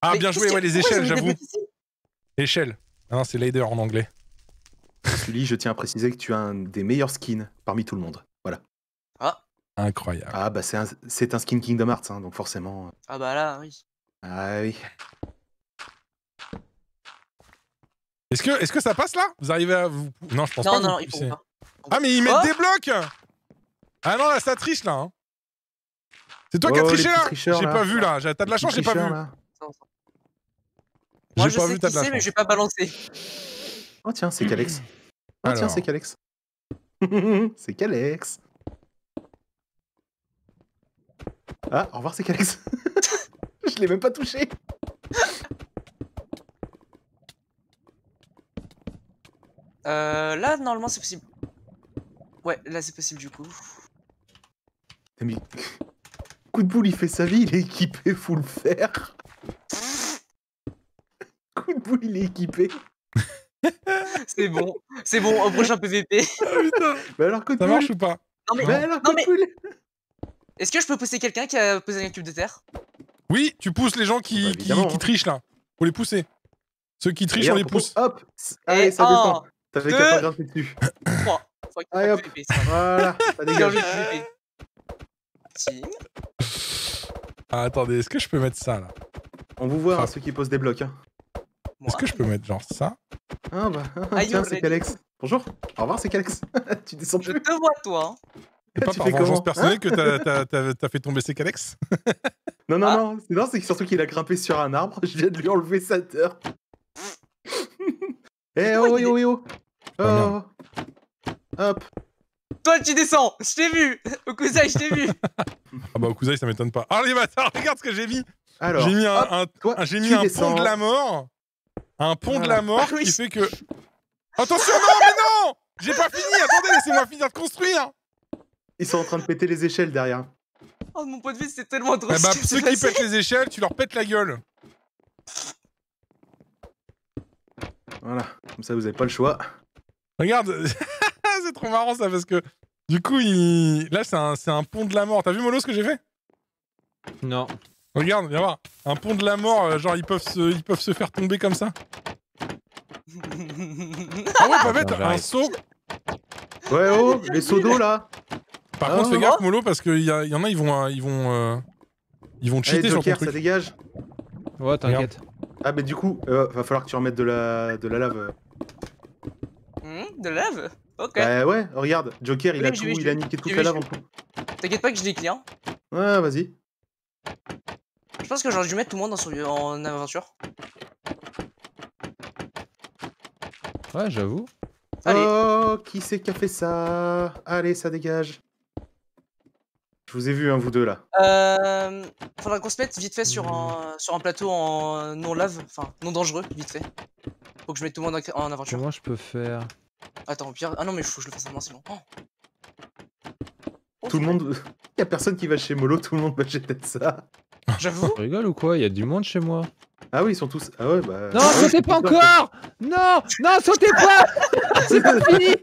[SPEAKER 1] Ah, bien joué, ouais, les échelles, j'avoue. Échelle. Ah non, c'est ladder en anglais. Sully, je tiens à préciser que tu as un des meilleurs skins parmi tout le monde. Incroyable. Ah bah c'est un, skin Kingdom Hearts, hein, donc forcément. Euh.
[SPEAKER 2] Ah bah là, oui.
[SPEAKER 1] Ah oui. Est-ce que, ça passe là Vous arrivez à Non, je pense pas. Non, non, Ah mais ils mettent oh des blocs Ah non, là ça triche là. Hein. C'est toi qui as oh, triché là J'ai pas vu là. T'as de la chance, j'ai pas vu. Moi je pas sais qui mais je
[SPEAKER 2] pas balancé
[SPEAKER 1] Oh tiens, c'est Calex. Oh ah, tiens, c'est Calex. c'est Calex. Ah, au
[SPEAKER 2] revoir, c'est Calex. je l'ai même pas touché. euh, là, normalement, c'est possible. Ouais, là, c'est possible du coup. Mais... Coup de boule, il
[SPEAKER 1] fait sa vie, il est équipé, faut le faire.
[SPEAKER 2] Coup de boule, il est équipé. c'est bon, c'est bon, au prochain PVP. Ah, mais alors, coup de Ça marche ou pas non mais, alors, coup De boule. Est-ce que je peux pousser quelqu'un qui a posé un cube de terre
[SPEAKER 1] Oui, tu pousses les gens bah, qui, trichent là. Faut les pousser. Ceux qui trichent, on les pousse.
[SPEAKER 2] Hop Allez, ah ça descend. T'avais fait dessus. 3. Allez hop Voilà, ça dégage. Team.
[SPEAKER 1] Ah, attendez, est-ce que je peux mettre ça là On vous voit, hein, ceux qui posent des blocs. Hein. Est-ce que je peux mettre genre ça Ah bah, ah, ah tiens, c'est Calex. Bonjour, au revoir, c'est Calex. tu descends Je te vois, toi. Hein. C'est ah, pas tu par vengeance personnelle hein que t'as fait tomber ses calex Non, non, ah. non. Non, c'est surtout qu'il a grimpé sur un arbre. Je viens de lui enlever sa terre.
[SPEAKER 2] Eh oh, oh, oh oh. Oh, oh, oh, Hop. Toi, tu descends. Je t'ai vu. Okuzaï, je t'ai vu.
[SPEAKER 1] ah bah, Okuzaï, ça m'étonne pas. Oh les bâtards, regarde ce que j'ai mis. j'ai mis un, j'ai mis un pont de la mort. Un pont de la mort
[SPEAKER 2] ah qui fait que. Attention, non, mais non J'ai pas fini. Attendez, laissez-moi finir de construire.
[SPEAKER 1] Ils sont en train de péter les échelles derrière.
[SPEAKER 2] Oh, mon point de vue, c'est tellement eh ben, drôle. Eh bah, ceux qui pètent les
[SPEAKER 1] échelles, tu leur pètes la gueule. Voilà, comme ça vous avez pas le choix. Regarde, c'est trop marrant ça parce que du coup, il... là c'est un, un, pont de la mort. T'as vu Molo ce que j'ai fait Non. Regarde, viens voir. Un pont de la mort, euh, genre ils peuvent se, ils peuvent se faire tomber comme ça.
[SPEAKER 3] ah ouais, pas bête, un
[SPEAKER 1] saut. Ouais, oh, les sauts d'eau là. Par contre, fais gaffe, Molo, parce qu'il y, en a, ils vont. Ils vont, euh, ils vont cheater Allez, Joker, truc. ça dégage Ouais, t'inquiète. Ah, bah du coup, euh, va falloir que tu remettes de la, de la lave.
[SPEAKER 2] Hmm, de la lave Ok. Bah ouais,
[SPEAKER 1] regarde, Joker, il a tout, il a niqué toute la lave en plus. T'inquiète pas que je l'ai Ouais, vas-y.
[SPEAKER 2] Je pense que j'aurais dû mettre tout le monde dans son, en aventure. Ouais, j'avoue. Allez.
[SPEAKER 1] Oh, qui c'est qui a fait ça
[SPEAKER 2] Allez, ça dégage.
[SPEAKER 1] Je vous ai vu, hein, vous deux là.
[SPEAKER 2] Euh, faudra qu'on se mette vite fait sur un, sur un plateau en non lave, enfin non dangereux, vite fait. Faut que je mette tout le monde en aventure. Comment je peux faire Attends, au pire. Ah non, mais faut que je le fasse à moi sinon. Oh.
[SPEAKER 1] Oh, tout le monde. Y'a a personne qui va chez Molo, tout le monde va chez ça J'avoue. rigole ou quoi Y a du monde chez moi. Ah oui, ils sont tous. Ah ouais, bah. Non, ah sautez pas encore Non Non, sautez pas C'est pas fini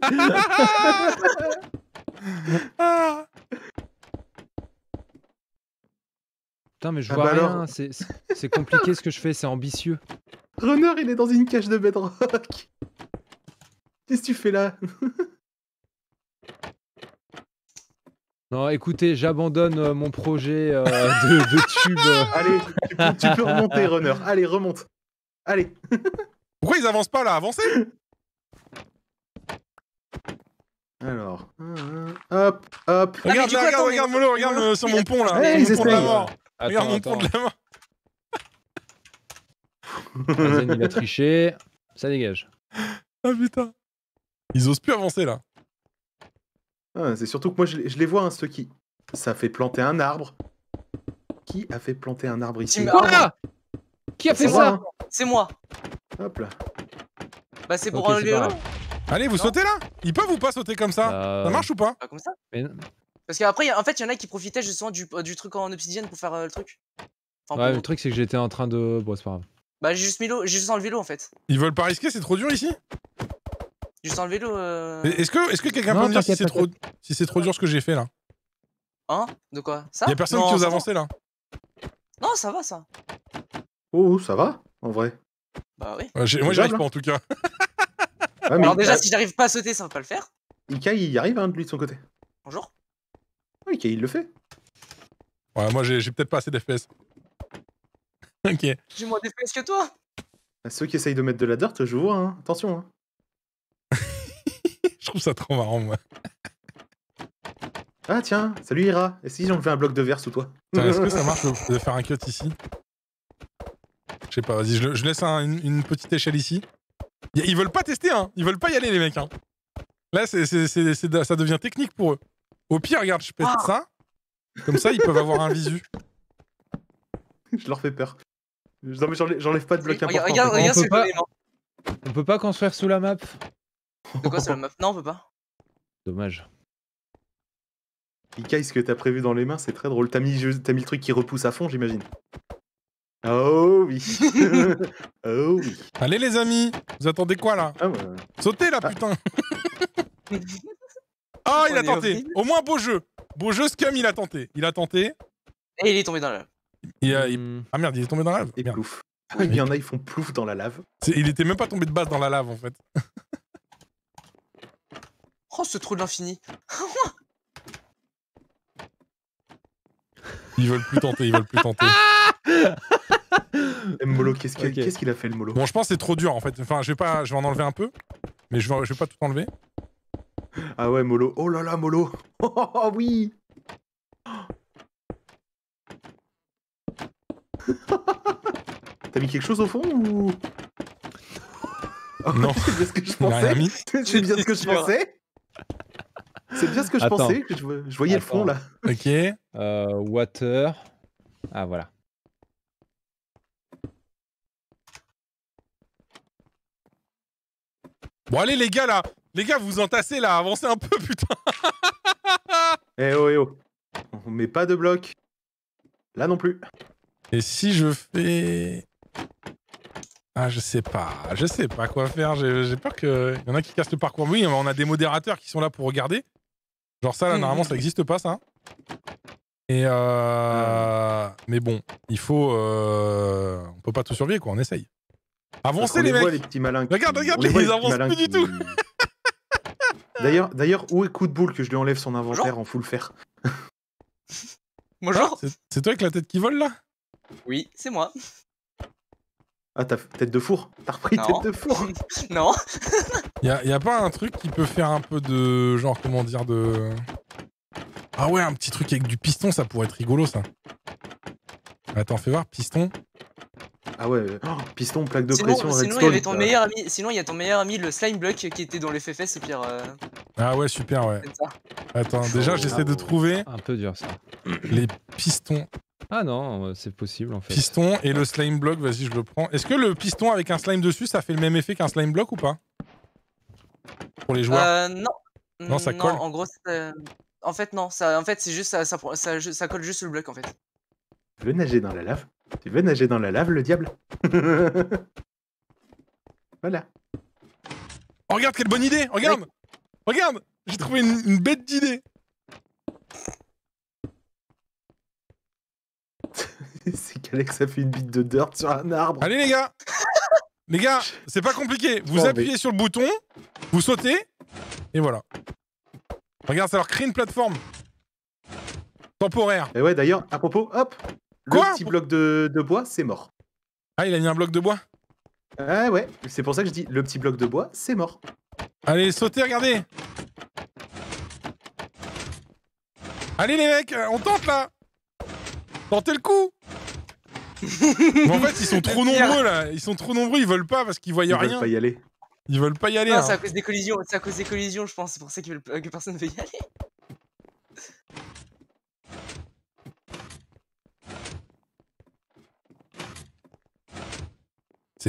[SPEAKER 1] Putain, mais je ah vois bah rien, c'est compliqué ce que je fais, c'est ambitieux. Runner, il est dans une cage de bedrock. Qu'est-ce que tu fais là Non, écoutez, j'abandonne euh, mon projet euh, de, tube. Allez, tu peux, remonter, Runner. Allez, remonte. Allez. Pourquoi ils avancent pas là Avancez Alors. Euh, hop, hop. regarde regarde, regarde, Molo, regarde, sur mon pont là. Regarde il a triché. Ça dégage. Ah putain. Ils osent plus avancer là. Ah, c'est surtout que moi je, les vois, hein, ceux qui. Ça fait planter un arbre. Qui a fait planter un arbre ici
[SPEAKER 2] Qui a fait ça hein. C'est moi. Hop là. Bah c'est pour un enlever
[SPEAKER 1] Allez, vous sautez là Ils peuvent ou pas sauter comme ça euh, Ça marche ou
[SPEAKER 2] pas Pas comme ça parce qu'après, en fait, il y en a qui profitaient justement du, truc en obsidienne pour faire euh, le truc. le truc,
[SPEAKER 1] c'est que j'étais en train de. Bon, c'est pas grave.
[SPEAKER 2] Bah, j'ai juste, mis l'eau, j'ai juste enlevé l'eau en fait. Ils veulent pas risquer, c'est trop dur ici Juste enlevé l'eau. Euh... Est-ce que, est que quelqu'un peut me dire si c'est,
[SPEAKER 1] trop, dur ce que j'ai fait là
[SPEAKER 2] Hein De quoi Ça Y'a personne qui ose avancer là Non, ça va ça.
[SPEAKER 1] Oh, ça va en vrai. Bah oui. Ouais, moi, j'arrive pas hein. en tout cas.
[SPEAKER 2] Ah, Alors, déjà, si j'arrive pas à sauter, ça va pas le faire.
[SPEAKER 1] Ika, il y arrive
[SPEAKER 2] hein, de lui de son côté. Bonjour. Ah,
[SPEAKER 1] ok, il le fait. Ouais, moi j'ai peut-être pas assez d'FPS. ok.
[SPEAKER 2] J'ai moins d'FPS que toi
[SPEAKER 1] bah, Ceux qui essayent de mettre de la dirt, je vois, hein. attention. Hein. je trouve ça trop marrant, moi. Ah tiens, salut Ira. Et si j'en fais un bloc de verre sous toi Est-ce que ça marche de faire un cut ici Je sais pas, vas-y, je, laisse une, petite échelle ici. Ils veulent pas tester, hein Ils veulent pas y aller, les mecs, hein. Là, ça devient technique pour eux. Au pire, regarde, je pète ah. ça. Comme ça, ils peuvent avoir un visu. Je leur fais peur. Non, mais j'enlève pas de bloc important. Regarde, regarde, on, peut pas... Hein.
[SPEAKER 2] on peut pas construire sous la map. De quoi sous la map Non, on peut pas. Dommage.
[SPEAKER 1] Ikaï, ce que t'as prévu dans les mains, c'est très drôle. T'as mis, mis le truc qui repousse à fond, j'imagine. Oh oui. oh oui. Allez les amis, vous attendez quoi là ah, Sautez là, putain Ah, il a tenté. Au moins, beau jeu. Beau jeu, Scum, il a tenté. Il a tenté. Et il est tombé dans la lave. Hmm. Ah merde, il est tombé dans la lave. Et plouf. Il y en a, ils font plouf dans la lave. Il était même pas tombé de base dans la lave, en fait.
[SPEAKER 2] Oh, ce trou de l'infini.
[SPEAKER 1] Ils veulent plus tenter, ils veulent plus tenter. Molo, qu'est-ce qu'il a fait, le Molo Bon, je pense que c'est trop dur, en fait. Enfin, je vais, pas... je vais en enlever un peu, mais je je vais pas tout enlever. Ah ouais, Molo. Oh là là, Molo. Oh, oh, oh, oui. T'as mis quelque chose au fond ou Non. C'est bien ce que je pensais. C'est bien ce que je pensais. C'est bien ce que je pensais. Je, je voyais le fond là. Ok. Euh, water. Ah voilà. Bon allez les gars là, les gars, vous entassez là, avancez un peu, putain Eh oh, eh oh On met pas de bloc. Là non plus. Et si je fais... Ah, je sais pas, je sais pas quoi faire, j'ai peur qu'il y en a qui cassent le parcours. Oui, on a des modérateurs qui sont là pour regarder. Genre ça, là, mmh. normalement, ça n'existe pas, ça. Hein. Et euh... Mmh. Mais bon, il faut... Euh... On peut pas tout surveiller, quoi, on essaye. Avancez, les, mecs Regarde, regarde, ils avancent plus du tout D'ailleurs, d'ailleurs, où est coup de boule que je lui enlève son inventaire en full fer Bonjour. c'est toi avec la tête qui
[SPEAKER 2] vole là Oui, c'est moi.
[SPEAKER 1] Ah, t'as tête de four T'as repris tête
[SPEAKER 2] de four Non
[SPEAKER 1] Y a, pas un truc qui peut faire un peu de. Genre, comment dire, de. Ah ouais, un petit truc avec du piston, ça pourrait être rigolo ça. Attends, fais voir, piston. Ah ouais, oh, piston, plaque de pression, sinon, il y ton meilleur
[SPEAKER 2] ami, Sinon, il y a ton meilleur ami, le slime block, qui était dans les FFS, c'est pire. Euh.
[SPEAKER 1] Ah ouais, super, ouais. Attends, déjà, j'essaie de trouver. Un peu dur, ça. Les pistons. Ah non, euh, c'est possible, en fait. Piston et le slime block, vas-y, je le prends. Est-ce que le piston avec un slime dessus, ça fait le même effet qu'un slime block ou pas Pour les joueurs Euh,
[SPEAKER 2] non. Non, ça colle. en gros, en fait, non. en fait, c'est juste, ça, ça colle juste le bloc, en fait.
[SPEAKER 1] Tu veux nager dans la lave Tu veux nager dans la lave, le diable Voilà. Oh, regarde, quelle bonne idée Regarde Regarde J'ai trouvé une, bête d'idée C'est qu'Alex a fait une bite de dirt sur un arbre. Allez, les gars Les gars, c'est pas compliqué. Vous appuyez sur le bouton, vous sautez, et voilà. Regarde, ça leur crée une plateforme temporaire. Et ouais, d'ailleurs, à propos, hop, le petit bloc de, bois, c'est mort. Ah, il a mis un bloc de bois Ah ouais, c'est pour ça que je dis le petit bloc de bois, c'est mort. Allez, sautez, regardez Allez les mecs, on tente là Tentez le coup En fait, ils sont trop nombreux là, ils sont trop nombreux, ils veulent pas parce qu'ils voient rien. Ils veulent pas y aller. Ils veulent pas y aller. Non, hein. c'est à cause
[SPEAKER 2] des collisions, cause des collisions, je pense, c'est pour ça que personne ne veut y aller.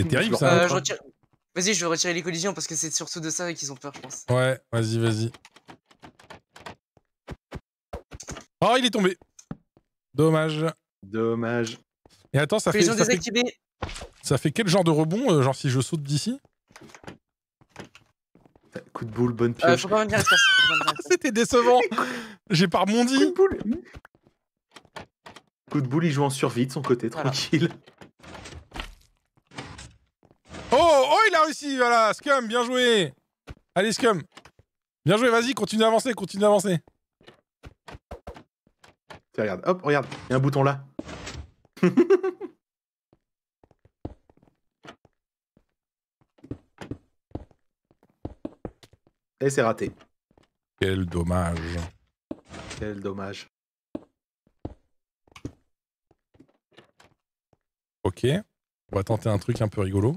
[SPEAKER 1] C'est terrible ça. Euh, hein.
[SPEAKER 2] Vas-y, je vais retirer les collisions parce que c'est surtout de ça qu'ils ont peur, je pense.
[SPEAKER 1] Ouais, vas-y, vas-y. Oh, il est tombé. Dommage. Dommage. Et attends, ça fait. Ça fait... quel genre de rebond, euh, genre si je saute d'ici Coup de boule, bonne euh, pioche.
[SPEAKER 2] C'était
[SPEAKER 1] décevant. J'ai pas rebondi. Coup de boule. Coup de boule, il joue en survie de son côté, tranquille. Oh, oh, il a réussi, voilà, Scum, bien joué. Allez, Scum. Bien joué, vas-y, continue d'avancer, continue d'avancer. Tiens, regarde, hop, regarde, il y a un bouton là. Et c'est raté. Quel dommage. Quel dommage. Ok. On va tenter un truc un peu rigolo.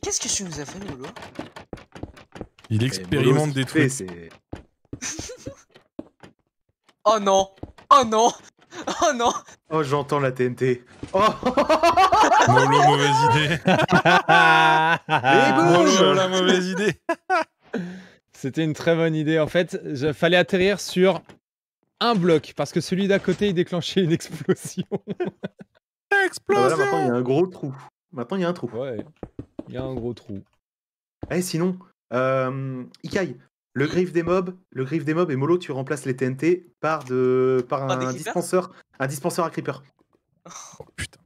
[SPEAKER 2] Qu'est-ce que tu nous as fait, Molo
[SPEAKER 1] Il eh, expérimente des trucs.
[SPEAKER 2] oh non Oh non Oh non
[SPEAKER 1] Oh, j'entends la TNT. Oh mauvaise idée. Molo, la mauvaise idée. C'était une très bonne idée. En fait, il fallait atterrir sur un bloc parce que celui d'à côté il déclenchait une explosion. explosion. Ah bah maintenant il y a un gros trou. Maintenant il y a un trou. Ouais. Il y a un gros trou. Eh, sinon, euh, Ikai, le griffe des mobs, le griffe des mobs et Molo, tu remplaces les TNT par de par un, dispenseur, un dispenseur à creeper. Oh, oh putain.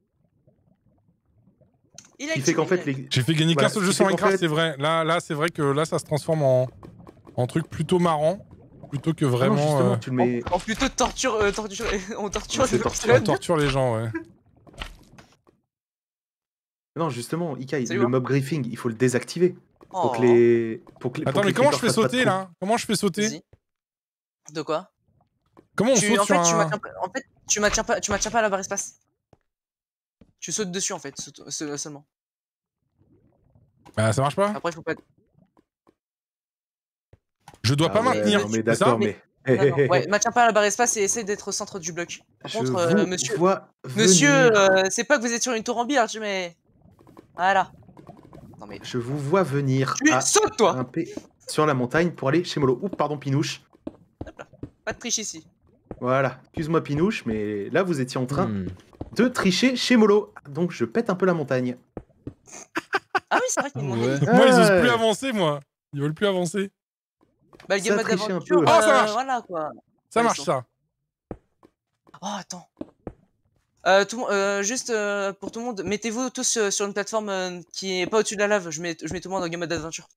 [SPEAKER 3] Il a fait qu'en fait les... J'ai
[SPEAKER 2] fait gagner 15 voilà, jeu sur Minecraft,
[SPEAKER 1] c'est vrai. Là, là c'est vrai que là, ça se transforme en, en truc plutôt marrant. Plutôt que ah vraiment. Euh,
[SPEAKER 2] en, plutôt torture. Euh, torture on torture, les on torture
[SPEAKER 1] les gens, ouais. Non, justement, Ikai, le mob griefing, il faut le désactiver. Pour que oh. les... Attends, mais comment je fais sauter là Comment je fais sauter De quoi Comment on saute en tu en
[SPEAKER 2] fait, tu maintiens pas, à la barre espace. Tu sautes dessus en fait, seulement. Bah ça marche pas Après, faut pas...
[SPEAKER 1] Je dois ah pas maintenir, mais d'accord, mais... Ah ouais,
[SPEAKER 2] maintiens pas à la barre espace et essaie d'être au centre du bloc. Par contre, euh, monsieur, monsieur, euh, c'est pas que vous êtes sur une tour en billard mais voilà.
[SPEAKER 1] Non mais... Je vous vois venir. toi sur la montagne pour aller chez Molo. Oups, pardon, Pinouche.
[SPEAKER 2] Hop là. Pas de triche ici.
[SPEAKER 1] Voilà. Excuse-moi, Pinouche, mais là, vous étiez en train hmm. de tricher chez Molo. Donc, je pète un peu la montagne. ah oui, c'est vrai que Moi, ils osent plus avancer, moi. Ils veulent plus avancer. Bah, le game d'aventure. Euh, ah, ça marche. Voilà, quoi.
[SPEAKER 2] Ça marche, ça. Oh, attends. Euh, tout, euh, juste euh, pour tout le monde, mettez-vous tous sur une plateforme qui n'est pas au-dessus de la lave. Je mets, je mets tout le monde en Game mode d'aventure.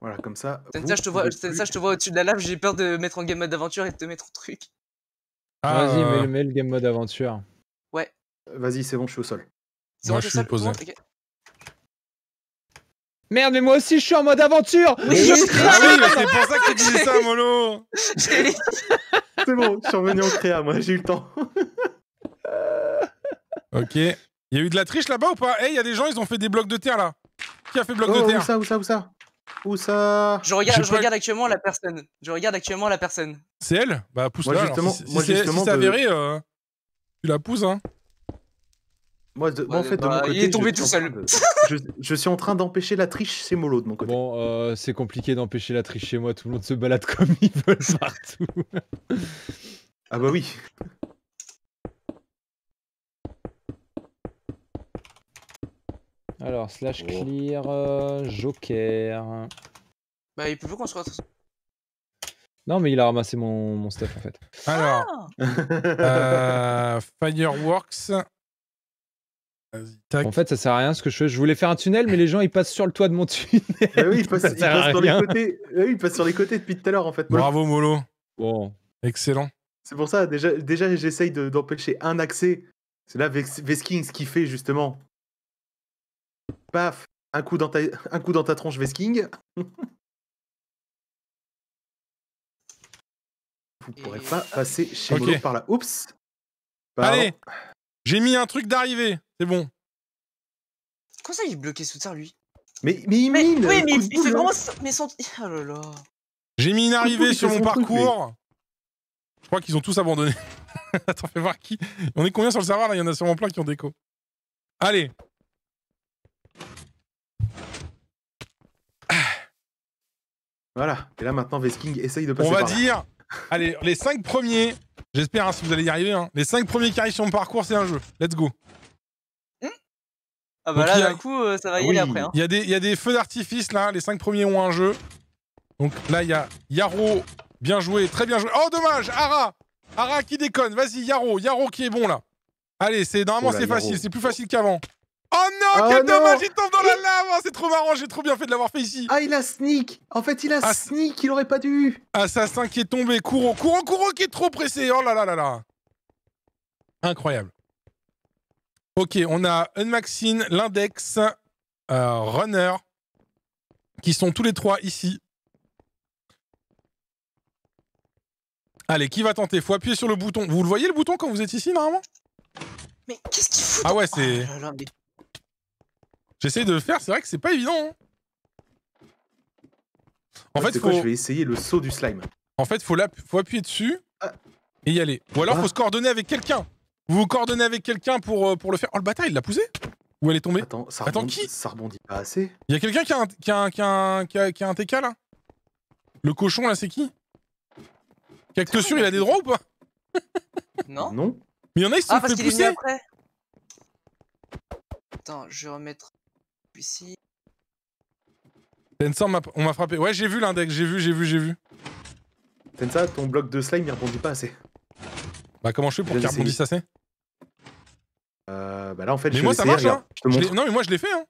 [SPEAKER 1] Voilà, comme ça. Ça, je te vois, ça, je
[SPEAKER 2] te vois au-dessus de la lave. J'ai peur de mettre en Game Mode d'aventure et de te mettre en truc. Vas-y, ah.
[SPEAKER 1] mets, le Game Mode Aventure. Ouais. Vas-y, c'est bon, je suis au sol.
[SPEAKER 2] Moi, je suis posé.
[SPEAKER 1] Merde, mais moi aussi je suis en mode aventure mais Je Ah oui, C'est pour ça que tu disais ça, Molo C'est bon, je suis revenu en créa, moi, j'ai eu le temps. ok. Il y a eu de la triche là-bas ou pas Eh, hey, il y a des gens, ils ont fait des blocs de terre là Qui a fait bloc de oh, terre Où ça, où ça, où ça Où ça
[SPEAKER 2] Je regarde, je regarde actuellement la personne. Je regarde actuellement la personne.
[SPEAKER 1] C'est elle Bah pousse-la. justement, Si, moi, c'est avéré, euh, tu la pousses, hein. Moi, en fait, de bah, mon côté, il est tombé tout seul. je, suis en train d'empêcher la triche chez Molo de mon côté. Bon, euh, c'est compliqué d'empêcher la triche chez moi. Tout le monde se balade comme ils veulent partout. ah bah oui. Alors, slash oh. clear, euh, joker.
[SPEAKER 2] Bah, il peut qu'on se
[SPEAKER 1] Non, mais il a ramassé mon, mon stuff en fait. Alors, ah euh, Fireworks, en fait, ça sert à rien ce que je fais. Je voulais faire un tunnel, mais les gens ils passent sur le toit de mon tunnel. oui, ils passent, sur les côtés. ils passent sur les côtés depuis tout à l'heure en fait. Bravo Molo. Bon. Excellent. C'est pour ça, déjà, déjà j'essaye d'empêcher un accès. C'est là Vesking ce fait justement. Paf, un coup dans ta, un coup dans ta tronche Vesking. Vous pourrez pas passer chez par là. Oups. Allez j'ai mis un truc d'arrivée, c'est bon. Comment ça, il est bloqué sous terre, lui mais, mais il mais, Oui, mais il fait hein. vraiment...
[SPEAKER 2] Mais son... Oh là là...
[SPEAKER 1] J'ai mis une arrivée sur mon parcours. Je crois qu'ils ont tous abandonné. Attends, fais voir qui... On est combien sur le serveur, là Il y en a sûrement plein qui ont déco. Allez Voilà. Et là, maintenant, Vesking essaye de passer On va dire... Allez, les 5 premiers J'espère hein, si vous allez y arriver. Hein. Les 5 premiers qui arrivent sur mon parcours, c'est un jeu. Let's go. ah
[SPEAKER 2] bah là, coup, euh, ça va y aller après. Hein. Il,
[SPEAKER 1] y, a des, feux d'artifice là. Les 5 premiers ont un jeu. Donc là, il y a Yaro. Bien joué, très bien joué. Oh, dommage, Ara. Ara qui déconne. Vas-y, Yaro. Yaro qui est bon là. Allez, c'est normalement, oh c'est facile. C'est plus facile qu'avant. Oh non, ah quel dommage, il tombe dans la lave hein, C'est trop marrant, j'ai trop bien fait de l'avoir fait ici Ah, il a sneak En fait, il a ah, sneak, il aurait pas dû Assassin qui est tombé, courant, courant, courant qui est trop pressé Oh là là là là Incroyable. Ok, on a Unmaxine, l'Index, euh, Runner, qui sont tous les trois ici. Allez, qui va tenter Faut appuyer sur le bouton. Vous le voyez le bouton quand vous êtes ici, normalement Mais qu'est-ce qu'il fout Ah ouais, ah c'est... J'essaie de le faire, c'est vrai que c'est pas évident. Hein. En fait, je vais essayer le saut du slime. En fait, faut, faut appuyer dessus ah. et y aller. Ou alors, ah. faut se coordonner avec quelqu'un. Vous vous coordonnez avec quelqu'un pour, euh, pour le faire. Oh, le bâtard, il l'a poussé Ou elle est tombée Attends, qui Ça rebondit pas assez. Il y a quelqu'un qui, qui, qui, qui a un TK là Le cochon là, c'est qui Quelque sûr, il a des droits ou pas Non. Non. Mais il y en a, ils se ah, fait pousser. Après.
[SPEAKER 2] Attends, je vais remettre Ici.
[SPEAKER 1] Tensa, on m'a frappé. Ouais, j'ai vu l'index, j'ai vu, j'ai vu, j'ai vu. Tensa, ton bloc de slime, il rebondit pas assez. Bah, comment je fais pour qu'il rebondisse assez Euh, bah là, en fait, mais je moi, ça marche, hein. je Non, mais moi, je l'ai fait, hein.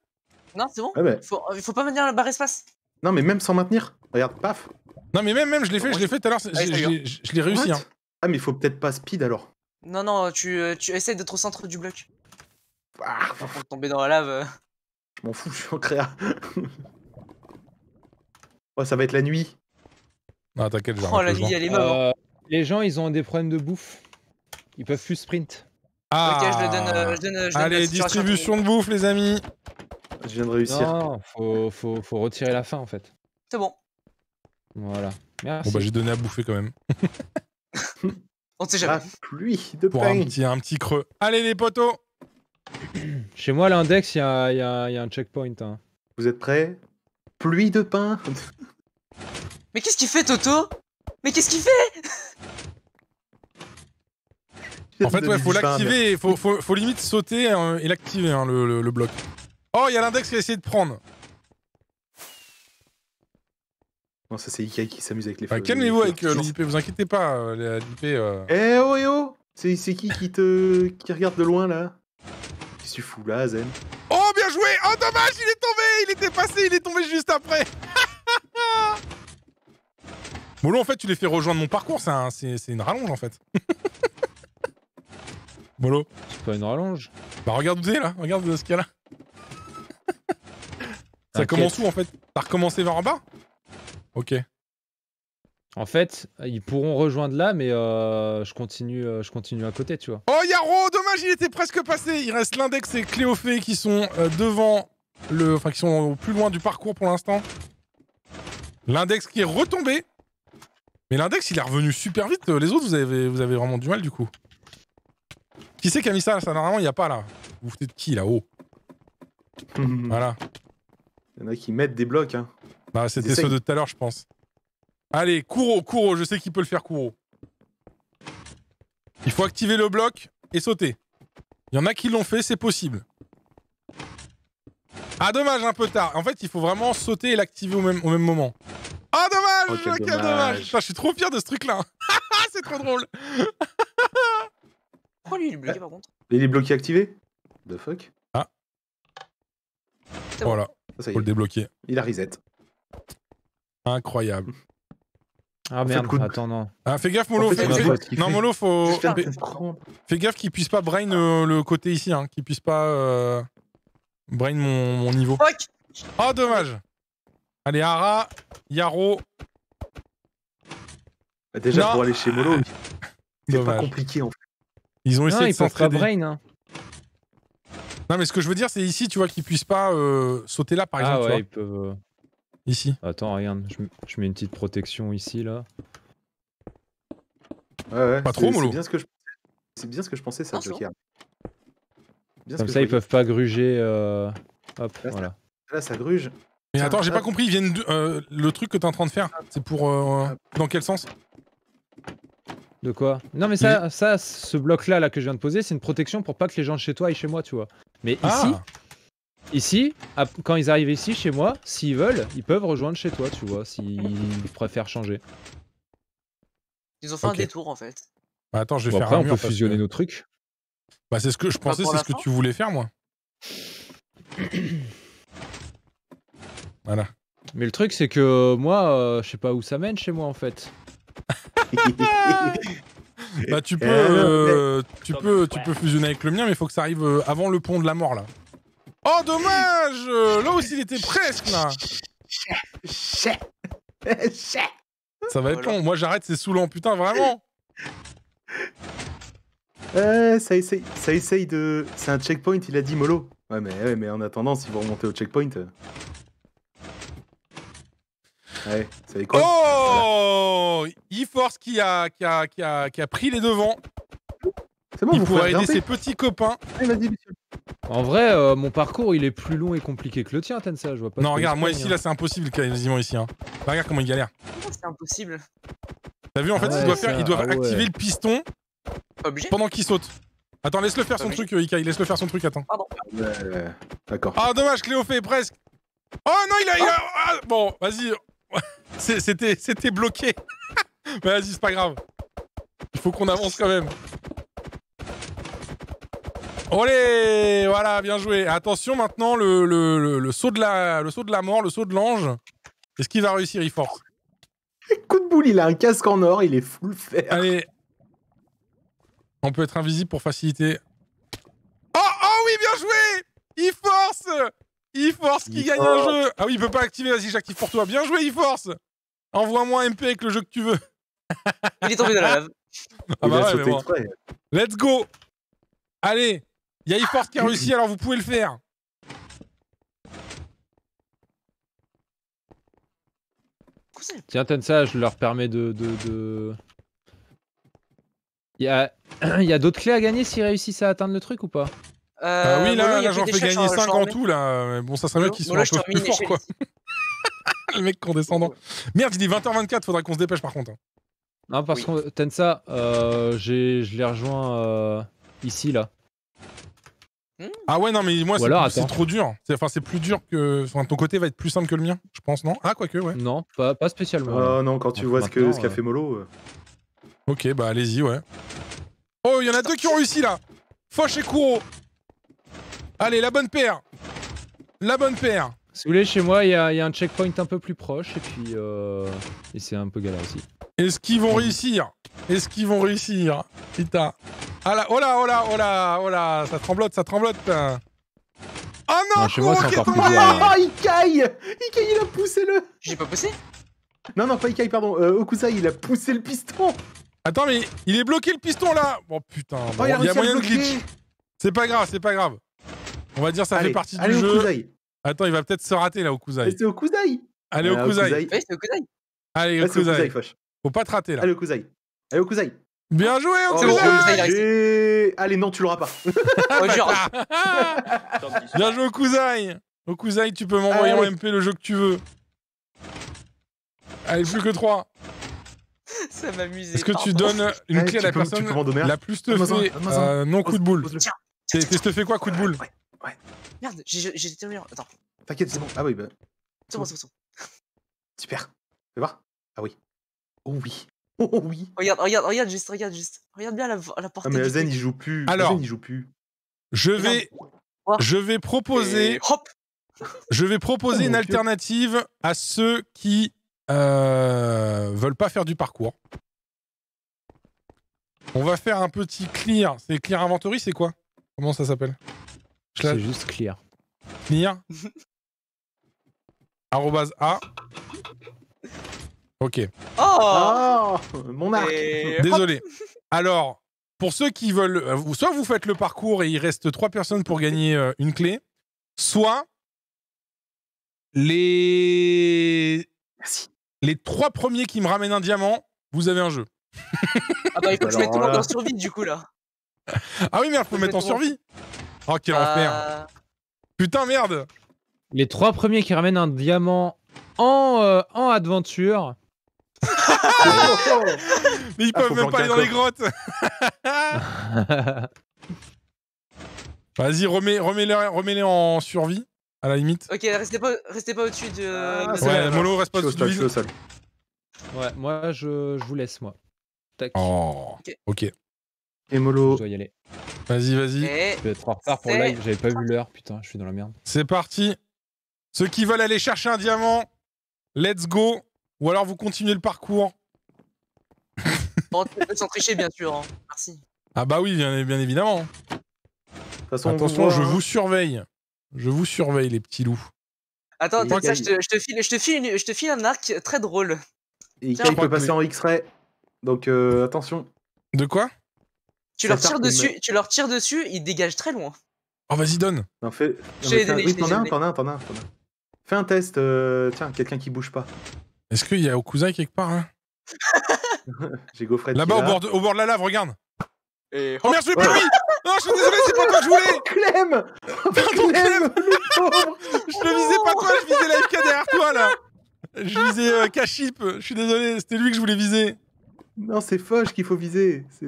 [SPEAKER 2] Non, c'est bon. Il faut, pas maintenir la barre espace.
[SPEAKER 1] Non, mais même sans maintenir. Regarde, paf. Non, mais même, même, je l'ai fait, je l'ai fait tout à l'heure. Je l'ai réussi, hein. Ah, mais il faut peut-être pas speed alors.
[SPEAKER 2] Non, non, tu, euh, tu essaies d'être au centre du bloc. Ah. faut tomber dans la lave. Euh.
[SPEAKER 1] Je m'en fous, je suis en créa. oh, ça va être la nuit. Non, t'inquiète, j'ai Oh, la nuit, elle est morte. Euh, les gens, ils ont des problèmes de bouffe. Ils peuvent plus sprint. Ah Ok, je le donne. Euh, Allez, distribution de bouffe, les amis. Je viens de réussir. faut, faut, retirer la fin en fait. C'est bon, Voilà. Merci. Bon, bah, j'ai donné à bouffer quand même. on ne sait jamais. pluie de Pour Il y a un petit creux. Allez, les potos, Chez moi, l'index, il y, a, un checkpoint. Hein. Vous êtes prêts Pluie de pain
[SPEAKER 2] Mais qu'est-ce qu'il fait, Toto Mais qu'est-ce qu'il fait
[SPEAKER 1] En fait, ouais, faut l'activer, faut, limite sauter hein, et l'activer, hein, le, bloc. Oh, il y a l'index qui a essayé de prendre Non, ça c'est Ikai qui s'amuse avec les bah, Calmez-vous avec euh, l'IP, vous inquiétez pas, euh, l'IP... Euh. Eh oh, eh oh C'est qui qui te... regarde de loin, là Qu'est-ce que tu fous là, Zen Oh, bien joué Oh, dommage, il est tombé Il était passé, il est tombé juste après Molo, en fait, tu les fait rejoindre mon parcours, c'est une rallonge, en fait. Molo C'est pas une rallonge Bah, regarde où t'es, là Regarde ce qu'il y a là Ça commence où, en fait T'as recommencé vers en bas Ok. En fait, ils pourront rejoindre là, mais euh, je, continue, euh, je continue à côté, tu vois. Oh, Yaro, dommage, il était presque passé. Il reste l'index et Cléophée qui sont euh, devant le. Enfin, qui sont au plus loin du parcours pour l'instant. L'index qui est retombé. Mais l'index, il est revenu super vite. Les autres, vous avez, vous avez vraiment du mal, du coup. Qui c'est qui a mis ça, normalement, il n'y a pas, là. Vous foutez de qui, là-haut Voilà. Il y en a qui mettent des blocs, hein. Bah, c'était ceux de tout à l'heure, je pense. Allez, Kuro, Kuro, je sais qu'il peut le faire, Kuro. Il faut activer le bloc et sauter. Il y en a qui l'ont fait, c'est possible. Ah, dommage, un peu tard. En fait, il faut vraiment sauter et l'activer au même, moment. Ah, dommage oh, dommage, Je suis trop fier de ce truc-là.
[SPEAKER 2] c'est trop drôle Pourquoi il est bloqué, par contre
[SPEAKER 1] Il est bloqué activé The fuck Ah. Voilà, Il faut le débloquer. Il a reset. Incroyable. Ah merde, attends, non. Ah, fais gaffe, Molo. fais... Non, Molo, faut. Fais, gaffe qu'il puisse pas brain euh, le côté ici, hein. Qu'il puisse pas euh, brain mon, niveau. oh, dommage. Allez, Ara, Yaro. Bah, déjà, pour aller chez Molo, c'est pas compliqué en fait. Ils ont essayé non, de s'entraider. brain, hein. Non, mais ce que je veux dire, c'est ici, tu vois, qu'ils puissent pas euh, sauter là, par ah, exemple. Ouais, ils peuvent. Ici. Attends, regarde, je, mets une petite protection ici, là. Ouais, ouais. Pas trop, Molo. C'est bien ce que je c'est bien ce que je pensais, ça, Joker. Comme ça, ils peuvent pas gruger. Euh, hop, voilà. Ça, là, ça gruge. Mais attends, j'ai pas compris, ils viennent euh, le truc que t'es en train de faire, c'est pour. Euh, dans quel sens De quoi Non, mais ça, ça ce bloc-là là, que je viens de poser, c'est une protection pour pas que les gens de chez toi aillent chez moi, tu vois. Mais ah. ici, Ici, quand ils arrivent ici chez moi, s'ils veulent, ils peuvent rejoindre chez toi, tu vois, s'ils préfèrent changer.
[SPEAKER 2] Ils ont fait un détour en fait.
[SPEAKER 1] Bah attends, je vais faire après, on peut fusionner nos trucs. Bah c'est ce que je pensais, c'est ce que tu voulais faire moi. voilà. Mais le truc c'est que moi, euh, je sais pas où ça mène chez moi en fait. bah tu peux, euh, tu peux, tu peux fusionner avec le mien, mais il faut que ça arrive euh, avant le pont de la mort là. Oh, dommage euh, Là aussi, il était presque, là Ça va être long. Moi, j'arrête, c'est saoulant, putain, vraiment euh, ça essaye, ça essaye de... C'est un checkpoint, il a dit mollo. Ouais, mais, ouais, mais en attendant, si vous remontez au checkpoint... Euh. Ouais, ça est quoi Oh e force qui, a, qui a pris les devants c'est bon, il aider ses petits copains. En vrai, euh, mon parcours, il est plus long et compliqué que le tien, Tensa. Je vois pas. Non, regarde, moi ici, hein. là, c'est impossible quasiment ici. Hein. Bah, regarde comment il galère.
[SPEAKER 2] C'est impossible.
[SPEAKER 1] T'as vu, en fait, ah ils doivent ah activer le piston pendant qu'il saute. Attends, laisse-le faire son truc, euh, Ikaï, Laisse-le faire son truc, attends. Pardon. D'accord. Ah, dommage, Cléo fait presque. Oh non, il a. Ah, bon, vas-y. C'était bloqué. Bah, vas-y, c'est pas grave. Il faut qu'on avance quand même. Allez, voilà, bien joué. Attention maintenant, le, saut, de la, le de la mort, le saut de l'ange. Est-ce qu'il va réussir, e force Coup de boule, il a un casque en or, il est full fer. Allez. On peut être invisible pour faciliter. Oh, oh oui, bien joué Il force Il force qui gagne un jeu Ah oui, il peut pas activer, vas-y, j'active pour toi. Bien joué, il force Envoie-moi un MP avec le jeu que tu veux. Il est tombé dans la lave.
[SPEAKER 3] Ah bah ouais,
[SPEAKER 1] Let's go Allez Y'a y a qui a réussi, alors vous pouvez le faire. Tiens, Tensa, je leur permets de. de, de... Il y a, d'autres clés à gagner s'ils réussissent à atteindre le truc ou pas euh, bah oui, là, là, j'en fais gagner 5 en tout, là. Mais bon, ça serait mieux qu'ils soient un peu plus forts, quoi. le mec condescendant. Merde, il est 20h24, faudrait qu'on se dépêche par contre. Non, parce que Tensa, euh, je l'ai rejoint euh, ici, là. Hmm. Ah ouais, non, mais moi, c'est- trop dur. Enfin, c'est plus dur que. Enfin, ton côté va être plus simple que le mien, je pense, non Ah, quoique, ouais. Non, pas, spécialement. Oh non, quand tu vois ce qu'a euh. fait Molo. Euh. Ok, bah allez-y, ouais. Oh, il y en a deux qui ont réussi là Foch et Kuro Allez, la bonne paire La bonne paire Si vous voulez, chez moi, il y, a un checkpoint un peu plus proche et puis euh, et c'est un peu galère aussi. Est-ce qu'ils vont réussir Est-ce qu'ils vont réussir Putain. Ah là, oh là, oh là, oh là, oh là, ça tremblote, ça tremblote. Oh non, non chez moi, c'est encore plus Oh, il caille il a poussé le... J'ai pas poussé Non, non, pas caille, pardon. Euh, il a poussé le piston Attends, mais il est bloqué le piston, là Oh putain, oh, il, y a moyen de glitch. C'est pas grave, c'est pas grave. On va dire ça fait partie du jeu. Attends, il va peut-être se rater, là, Okusai. C'est Okusai Allez, euh, Okusai. Oui, c'est Okusai. Allez, Okusai. Faut pas te rater, là. Allez, Okusai. Allez, Okusai. Bien joué, on oh, bon, Allez, non, tu l'auras pas. Oh, Bien joué, Okuzaï. Okuzaï, tu peux m'envoyer ah en MP le jeu que tu veux. Allez, plus que 3.
[SPEAKER 2] Ça m'amusait. Est-ce que
[SPEAKER 1] tu donnes une eh, clé à la peux, personne la plus stuffée euh, Non, coup de boule. te fais quoi, coup de boule Ouais,
[SPEAKER 2] ouais. Merde, j'ai terminé. Attends.
[SPEAKER 1] T'inquiète, c'est bon. Ah oui, bah. C'est bon, c'est bon. Super. Tu voir Ah oui. Oh oui. oui.
[SPEAKER 2] Regarde, regarde, regarde juste, regarde juste. Regarde bien la, la portée. mais Zen, il joue
[SPEAKER 1] plus. Alors, joue plus. Je vais, je vais proposer. Hop. Je vais proposer une alternative à ceux qui euh, veulent pas faire du parcours. On va faire un petit clear. C'est clear inventory, c'est quoi Comment ça s'appelle C'est juste clear. Clear. Arrobase A. Ok. Oh, ah, Mon arc Désolé. Alors, pour ceux qui veulent, euh, soit vous faites le parcours et il reste trois personnes pour gagner euh, une clé, soit les les trois premiers qui me ramènent un diamant, vous avez un jeu. ah bah il faut que je mette tout le monde en
[SPEAKER 2] survie du coup là.
[SPEAKER 1] Ah oui merde, faut, mettre en survie. Oh quel enfer. Euh. Putain merde. Les trois premiers qui ramènent un diamant en, en aventure Mais ils ah, peuvent même pas aller dans les grottes Vas-y, remets-les remets -les, en survie, à la limite.
[SPEAKER 2] Ok, restez pas, restez pas au-dessus de... Ah, ouais, Molo, reste pas au-dessus de
[SPEAKER 1] Ouais, moi, je, vous laisse, moi. Tac. Oh, ok. Et Molo. Je dois y aller. Vas-y, vas-y. Je vais être en retard pour live, j'avais pas vu l'heure, putain, je suis dans la merde. C'est parti. Ceux qui veulent aller chercher un diamant, let's go. Ou alors vous continuez le parcours
[SPEAKER 2] Bon, sans tricher, bien sûr. Hein. Merci.
[SPEAKER 1] Ah bah oui, bien, évidemment. Attention, je vous hein. surveille. Je vous surveille, les petits loups.
[SPEAKER 2] Attends, attends, je te, je file, je, te file je un arc très drôle. Et peut passer en
[SPEAKER 1] X-ray. Donc euh, attention. De quoi
[SPEAKER 2] Tu leur, tires dessus, tu leur tires dessus, ils dégagent très loin.
[SPEAKER 1] Oh, vas-y, donne. Non, fais... un- oui, un, un, Fais un test. Euh, tiens, quelqu'un qui bouge pas. Est-ce qu'il y a Okuza quelque part là J'ai gaufré Là-bas, au, bord de- au bord de la lave, regarde. Et Oh merde, je l'ai pas Non, je suis désolé, c'est pas toi que je voulais Clem Pardon, Clem Je le visais pas toi, je visais la l'AFK derrière toi, là Je visais euh, Kaship, je suis désolé, c'était lui que je voulais viser. Non, c'est Foch qu'il faut viser. C'est-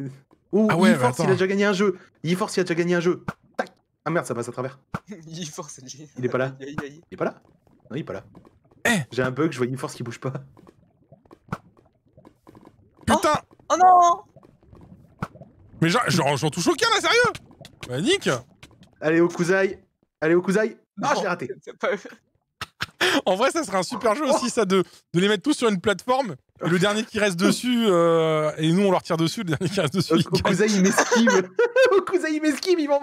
[SPEAKER 1] oh, ah il a déjà gagné un jeu. force il a déjà gagné un jeu. Tac Ah merde, ça passe à travers.
[SPEAKER 2] il force. Il est pas là. Il
[SPEAKER 1] est pas là Non, il est pas là. Eh. J'ai un bug, je vois une force qui bouge pas. Putain Oh, oh non Mais j'en touche aucun là, sérieux Bah nique Allez au Allez au Kuzai Ah, j'ai raté En vrai, ça serait un super jeu aussi, ça, de, de les mettre tous sur une plateforme. Et le dernier qui reste dessus, euh, et nous on leur tire dessus, le dernier qui reste dessus. Au, il il m'esquive Au il m'esquive, il m'en.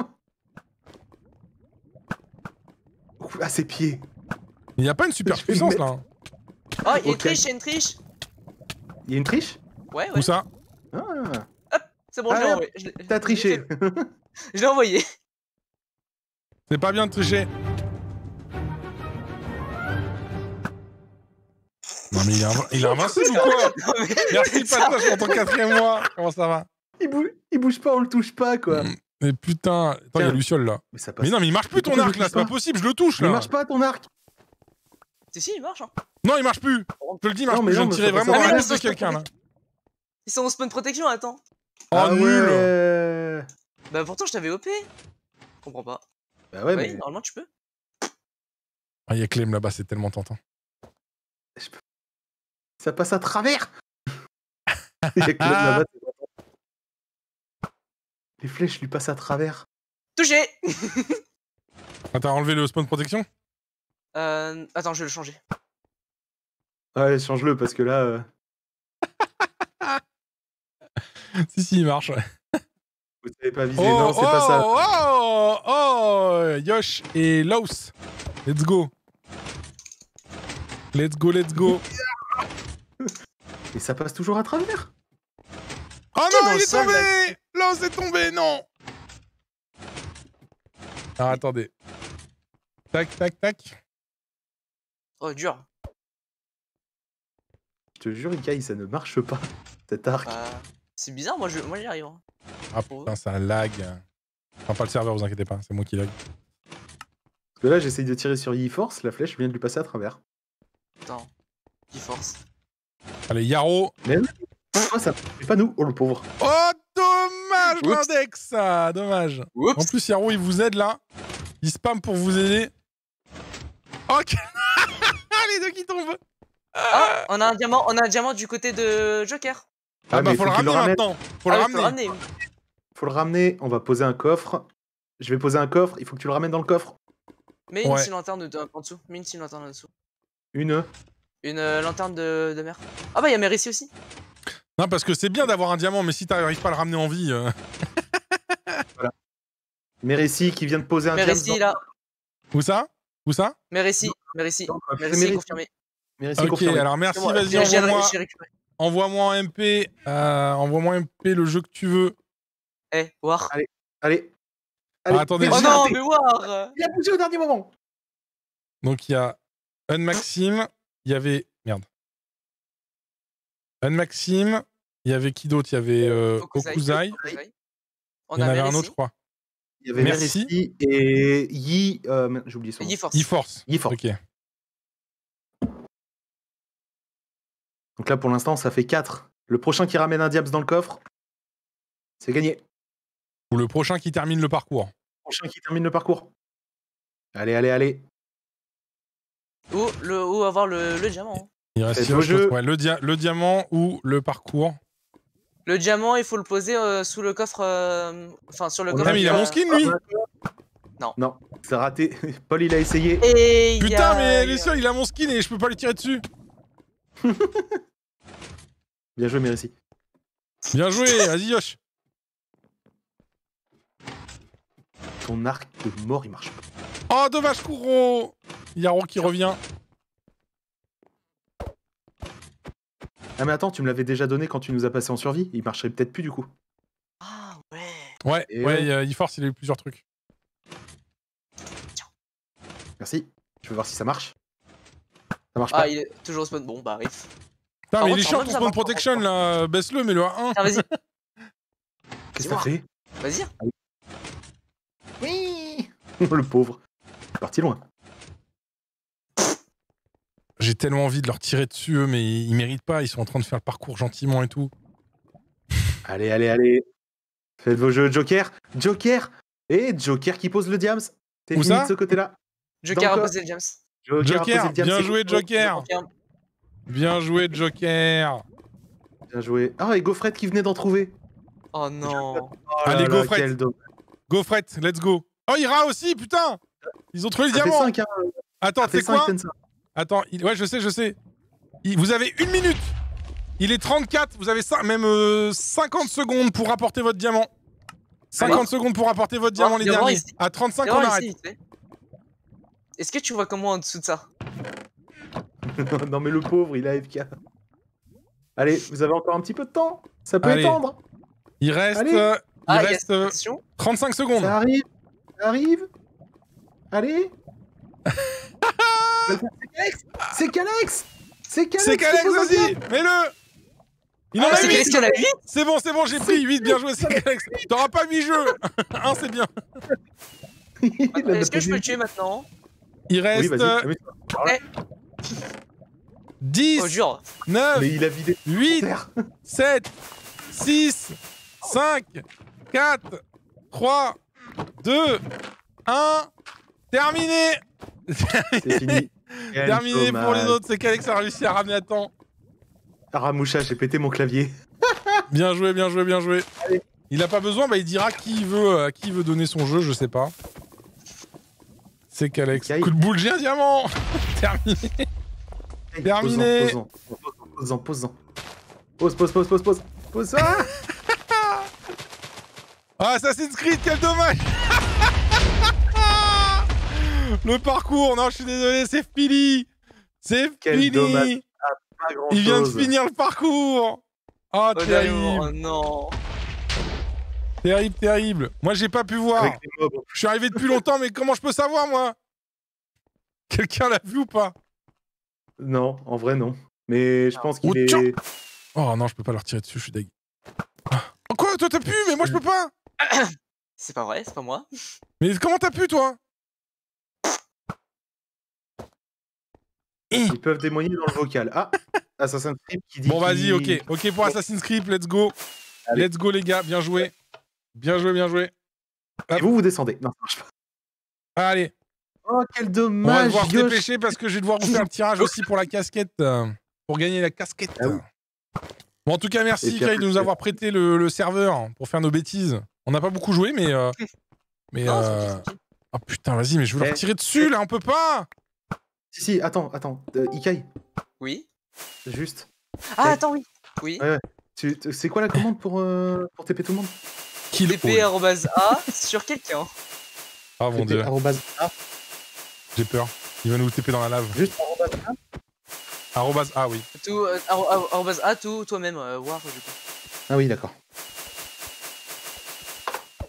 [SPEAKER 1] À ah, ses pieds il n'y a pas une super puissance là.
[SPEAKER 2] Oh, il y a une triche, il y a une triche Il y a une triche Ouais,
[SPEAKER 1] ouais. Où ça Hop, ah. ah,
[SPEAKER 2] C'est bon, je l'ai envoyé. t'as triché. Je l'ai envoyé.
[SPEAKER 1] C'est pas bien de tricher. Non mais il est, il est invincible ou quoi Merci suis pour ton quatrième mois. Comment ça va il, il bouge pas, on le touche pas, quoi. Mm. Mais putain, attends, il y a Luciole là. Mais non, mais il marche plus ton arc là, c'est pas possible, je le touche là. Il marche pas ton arc. Si, si, il marche.
[SPEAKER 2] Hein. Non, il marche plus. Je le dis, il marche non, plus. Je tirais vraiment de quelqu'un là. Ils sont au spawn protection, attends. Oh ah nul Bah pourtant je t'avais OP Je comprends pas. Bah ouais, mais... normalement tu peux.
[SPEAKER 1] Ah a Clem là-bas, c'est tellement tentant.
[SPEAKER 2] Je peux... Ça passe à travers
[SPEAKER 1] là-bas, Les flèches lui passent à travers. Touché Ah t'as enlevé le spawn protection
[SPEAKER 2] euh, attends, je vais le changer.
[SPEAKER 1] Ouais, change-le parce que là. Euh si, si, il marche. Vous savez pas viser. Oh, non, c'est pas ça. Oh, oh, oh, Yosh et Laos. Let's go. Let's go, let's go. Et ça passe toujours à travers. Oh
[SPEAKER 2] non, il est tombé Laos est tombé, non
[SPEAKER 1] Alors attendez. Tac, tac, tac. Oh, dur. Je te jure, Ikaï, ça ne marche pas, cet arc. Bah,
[SPEAKER 2] c'est bizarre, moi, je, moi j'y arrive. Hein.
[SPEAKER 1] Ah putain, ça lag. Hein. Enfin, pas le serveur, vous inquiétez pas, c'est moi qui lag. Parce que là, j'essaye de tirer sur E-Force, la flèche vient de lui passer à travers.
[SPEAKER 2] Attends, E-Force.
[SPEAKER 1] Allez, Yaro Mais oh, ça pas nous Oh, le pauvre Oh, dommage, l'index Dommage En plus, Yaro, il vous aide, là. Il spam pour vous aider.
[SPEAKER 2] Oh, qui tombent. Ah, on a un diamant, on a un diamant du côté de Joker. Ah, ah bah faut, le ramener
[SPEAKER 1] maintenant. Faut le ah ramener. Faut le ramener. On va poser un coffre. Je vais poser un coffre. Il faut que tu le ramènes dans le coffre.
[SPEAKER 2] mets une petite lanterne en dessous. Mets une petite lanterne en dessous. Une. Une euh, lanterne de, mer. Ah bah il y a mer aussi.
[SPEAKER 1] Non parce que c'est bien d'avoir un diamant, mais si t'arrives pas à le ramener en vie. Euh... voilà. qui vient de poser un diamant. là. Où ça Où ça
[SPEAKER 2] Merici. Merci. Euh, merci, confirmé. Merci, ok, alors merci, vas-y,
[SPEAKER 1] envoie-moi en MP, envoie-moi MP euh, le jeu que tu veux.
[SPEAKER 2] Eh, War. Allez, allez.
[SPEAKER 1] Bah, oh non, mais
[SPEAKER 2] War Il a bougé au dernier moment.
[SPEAKER 1] Donc il y a Un Maxime, il y avait. Merde. Un Maxime, il y avait qui d'autre Il y avait euh, Okuzai.
[SPEAKER 2] Il
[SPEAKER 1] y en avait un autre, je crois. Il avait Merci. et Yi. Euh, j'ai Yi Force. Yi Force. Yi Donc là, pour l'instant, ça fait 4. Le prochain qui ramène un Diabs dans le coffre, c'est gagné. Ou le prochain qui termine le parcours.
[SPEAKER 2] Le prochain qui termine le parcours.
[SPEAKER 1] Allez, allez, allez.
[SPEAKER 2] Ou, avoir le, diamant. Hein. Il le, jeu.
[SPEAKER 1] le diamant ou le parcours.
[SPEAKER 2] Le diamant, il faut le poser euh, sous le coffre. Euh, enfin, sur le coffre. mais il a mon skin, lui ah, bah,
[SPEAKER 1] Non. Non, c'est raté. Paul, il a essayé. Putain, mais il Lucien, il a mon skin et je peux pas le tirer dessus Bien joué, Mérissi. Bien joué, vas-y, Yosh Ton arc de mort, il marche pas. Oh, dommage, Kouro Yaro qui revient. Ah mais attends, tu me l'avais déjà donné quand tu nous as passé en survie. Il marcherait peut-être plus du coup. Ah ouais. Ouais, ouais, euh il force, il a eu plusieurs trucs. Merci. Je veux voir si ça marche. Ça marche ah, pas. Ah, il
[SPEAKER 2] est toujours spawn. Bon, bah, oui. Putain, mais il est chiant ton spawn protection
[SPEAKER 1] là. Baisse-le, mais le A1. Ah, vas-y. Qu'est-ce que t'as fait Vas-y.
[SPEAKER 3] Oui.
[SPEAKER 1] le pauvre. Parti loin j'ai tellement envie de leur tirer dessus, eux, mais ils méritent pas. Ils sont en train de faire le parcours gentiment et tout. Allez, allez, allez. Faites vos jeux Joker. Joker Et eh, Joker qui pose le diams. T'es fini ça de ce côté-là.
[SPEAKER 2] Joker a posé le diams. Joker, bien joué Joker.
[SPEAKER 1] Bien joué Joker. Bien joué. Ah, et Gaufrette qui venait d'en trouver. Oh non. Oh allez, Gaufrette. Gaufrette, let's go. Oh, Ira aussi, putain Ils ont trouvé le ah, diamant. Hein. Attends, ah, c'est quoi Attends, ouais, je sais, je sais. Vous avez une minute. Il est 34, vous avez même 50 euh, secondes pour apporter votre diamant. 50 secondes pour apporter votre diamant, oh, les derniers. À 35, on arrête.
[SPEAKER 2] Est-ce que tu vois comment en dessous de ça
[SPEAKER 1] Non, mais le pauvre, il a FK. Allez, vous avez encore un petit peu de temps. Ça peut attendre. étendre. Il reste, euh, il ah, reste 35 euh, secondes. Ça arrive. arrive. Allez. C'est Kalex C'est Kalex C'est Kalex, vas-y Mets-le il en ah, a 8 C'est bon, c'est bon, j'ai pris 8, bien joué, c'est Calex T'auras pas 8 jeux 1, c'est bien Est-ce que je peux tuer maintenant Il reste... 10, 9, euh, eh. Mais il a vidé 8, 7, 6, 5, 4, 3, 2, 1... Terminé c'est fini. Terminé pour les autres, c'est qu'Alex a réussi à ramener à temps. Ramoucha, j'ai pété mon clavier. bien joué, bien joué, bien joué. Il n'a pas besoin, bah il dira qui veut, euh, qui veut donner son jeu, je sais pas. C'est qu'Alex. Coup de boule, j'ai un diamant Terminé Terminé Pose-en, pose-en, pose Pose, pose, pose, ça Ah, Assassin's Creed, quel dommage le parcours, non, je suis désolé, c'est Fpili C'est Fpili ah, Il vient de finir le parcours. Ah, oh, terrible. Oh non. Terrible, terrible. Moi, j'ai pas pu voir. Je suis arrivé depuis longtemps, mais comment je peux savoir, moi Quelqu'un l'a vu ou pas Non, en vrai, non. Mais je pense qu'il est. Oh non, je peux pas leur tirer dessus, je suis deg. Oh, quoi Toi, t'as pu, mais moi, je peux pas
[SPEAKER 2] C'est pas vrai, c'est pas moi.
[SPEAKER 1] Mais comment t'as pu, toi Eh. Ils peuvent témoigner dans le vocal. Ah, Assassin's Creed qui dit. Bon, vas-y, ok. Ok pour Assassin's Creed, let's go. Let's go, les gars. Bien joué. Bien joué, bien joué. Et vous, vous descendez. Non, ça marche pas. Ah, allez. Oh, quel dommage. On va devoir se dépêcher parce que je vais devoir vous faire le tirage aussi pour la casquette. Euh, pour gagner la casquette. Ah bon, en tout cas, merci, Kai, de nous avoir prêté le, serveur pour faire nos bêtises. On n'a pas beaucoup joué, mais. Euh, mais. Oh putain, vas-y, mais je veux leur eh. tirer dessus, là, on peut pas si, si, attends, attends. Euh, Ikai Oui. Juste. Ah, attends, oui. Oui. C'est quoi la commande pour,
[SPEAKER 2] euh, pour
[SPEAKER 1] TP tout le monde TP-A
[SPEAKER 2] sur quelqu'un.
[SPEAKER 1] Ah mon dieu. J'ai peur. Il va nous TP dans la lave. Juste arrobase A. Arrobase A, oui.
[SPEAKER 2] Tout, euh, arrobase A, tout toi-même, War, euh, du coup. Ah oui, d'accord.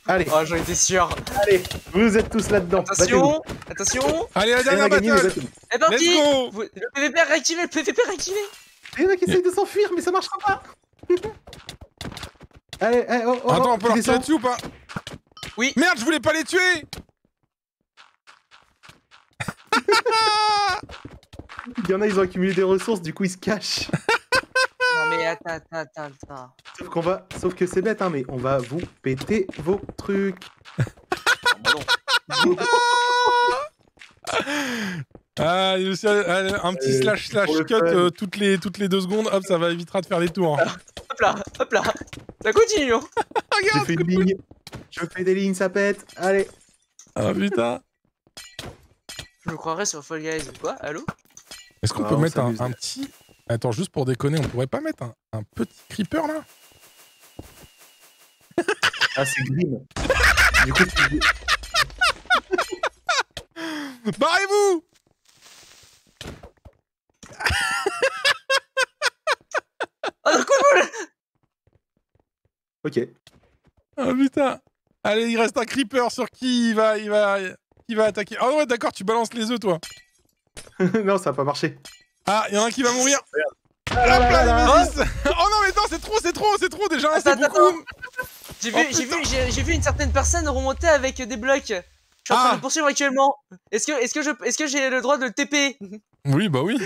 [SPEAKER 2] Allez. Oh, j'en étais sûr. Allez, vous êtes tous là-dedans. Attention, attention. Allez, la dernière bataille. C'est eh ben, parti. Le PVP réactivé, le PVP réactivé. Il y en a qui essayent de s'enfuir, mais ça marchera pas.
[SPEAKER 1] Allez, allez, oh, oh Attends, on oh, peut leur tirer dessus ou pas Oui. Merde, je voulais pas les tuer Il y en a, ils ont accumulé des ressources, du coup ils se cachent. Sauf, qu'on va... Sauf que c'est bête, hein, mais on va vous péter vos trucs. Ah, un petit euh, slash slash cut euh, toutes, les, toutes les deux secondes, hop, ça va évitera de faire les tours. Ah, hop là, hop là, ça
[SPEAKER 2] continue. Hein. J'ai fait une ligne, je fais des lignes, ça pète, allez.
[SPEAKER 1] Ah, ah putain.
[SPEAKER 2] Je me croirais sur Fall Guys quoi, allô
[SPEAKER 1] Est-ce qu'on ah, peut mettre un, petit Attends, juste pour déconner, on pourrait pas mettre un, petit creeper là Ah, c'est
[SPEAKER 3] Barrez-vous ah,
[SPEAKER 1] Ok. Oh putain Allez, il reste un creeper sur qui il va, il va, va attaquer. Ah oh, ouais, d'accord, tu balances les œufs, toi. non, ça a pas marché. Ah, il
[SPEAKER 2] y en a un qui va mourir.
[SPEAKER 1] Ah, La ah, oh.
[SPEAKER 2] oh non, mais non, c'est trop, c'est trop, c'est trop déjà. Attends, beaucoup. J'ai vu, oh, j'ai vu, vu une certaine personne remonter avec des blocs. Je suis en train ah. de poursuivre actuellement. Est-ce que, est que je, est-ce que j'ai le droit de le TP Oui, bah oui.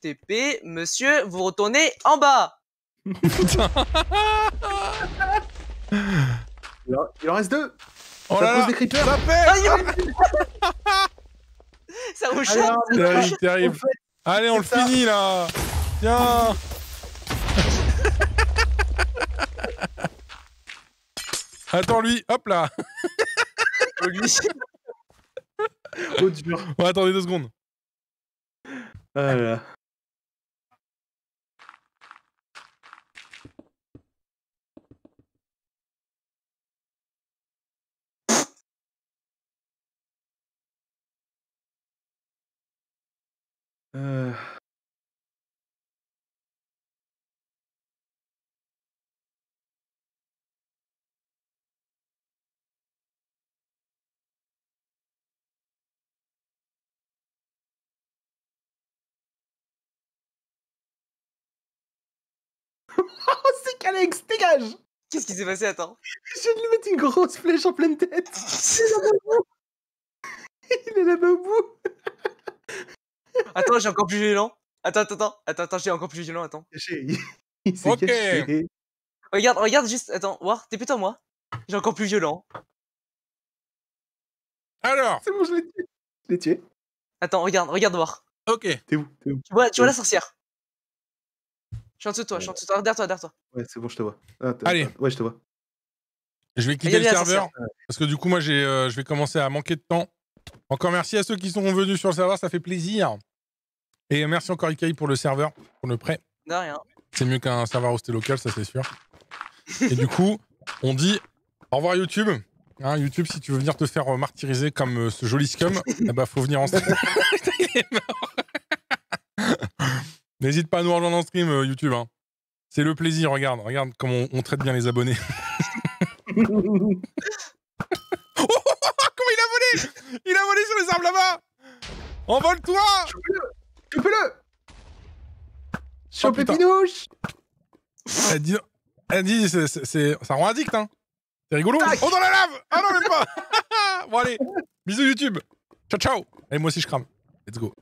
[SPEAKER 2] TP, monsieur, vous retournez en bas. Putain. il, en, reste deux. Oh ça là pose des creepers. Ça
[SPEAKER 3] fait.
[SPEAKER 1] Ça vous choque. terrible. Allez, on le finit là Tiens Attends lui, hop là Au attendez deux secondes. Ah
[SPEAKER 3] Oh C'est Kalex, dégage!
[SPEAKER 2] Qu'est-ce qui s'est passé? Attends.
[SPEAKER 3] Je viens de lui mettre une grosse flèche en pleine tête. Il est là Il est là-bas au bout.
[SPEAKER 2] Attends, j'ai encore plus violent. Attends, attends, attends, attends, j'ai encore plus violent, attends. ok. Regarde, regarde juste, attends, War, t'es plutôt moi. J'ai encore plus violent. Alors C'est bon, je l'ai tué. Je l'ai tué. Attends, regarde, regarde War. Ok. T'es où, T'es où Tu vois, tu vois la sorcière Je suis en dessous de toi, je suis en dessous de toi, derrière toi, derrière toi.
[SPEAKER 1] Ouais, c'est bon, je te vois. Ah, Allez. Ouais, je te vois. Je vais quitter le serveur, parce que du coup, moi, j'ai, euh, je vais commencer à manquer de temps. Encore merci à ceux qui sont venus sur le serveur, ça fait plaisir. Et merci encore Ikaï pour le serveur, pour le prêt. De rien. C'est mieux qu'un serveur hosté local, ça c'est sûr. Et du coup, on dit au revoir YouTube. Hein, YouTube, si tu veux venir te faire martyriser comme euh, ce joli scum, eh ben, faut venir en stream. N'hésite pas à nous rejoindre en stream, euh, YouTube. Hein. C'est le plaisir, regarde, regarde comment on, on traite bien les abonnés. Il a volé sur les arbres là-bas Envole-toi peux le oh, Chope Pinouche Elle dit, elle dit c'est, c'est, ça rend addict, hein C'est rigolo Oh, dans la lave Ah non, même pas Bon, allez Bisous YouTube Ciao, ciao Allez, moi aussi, je crame. Let's go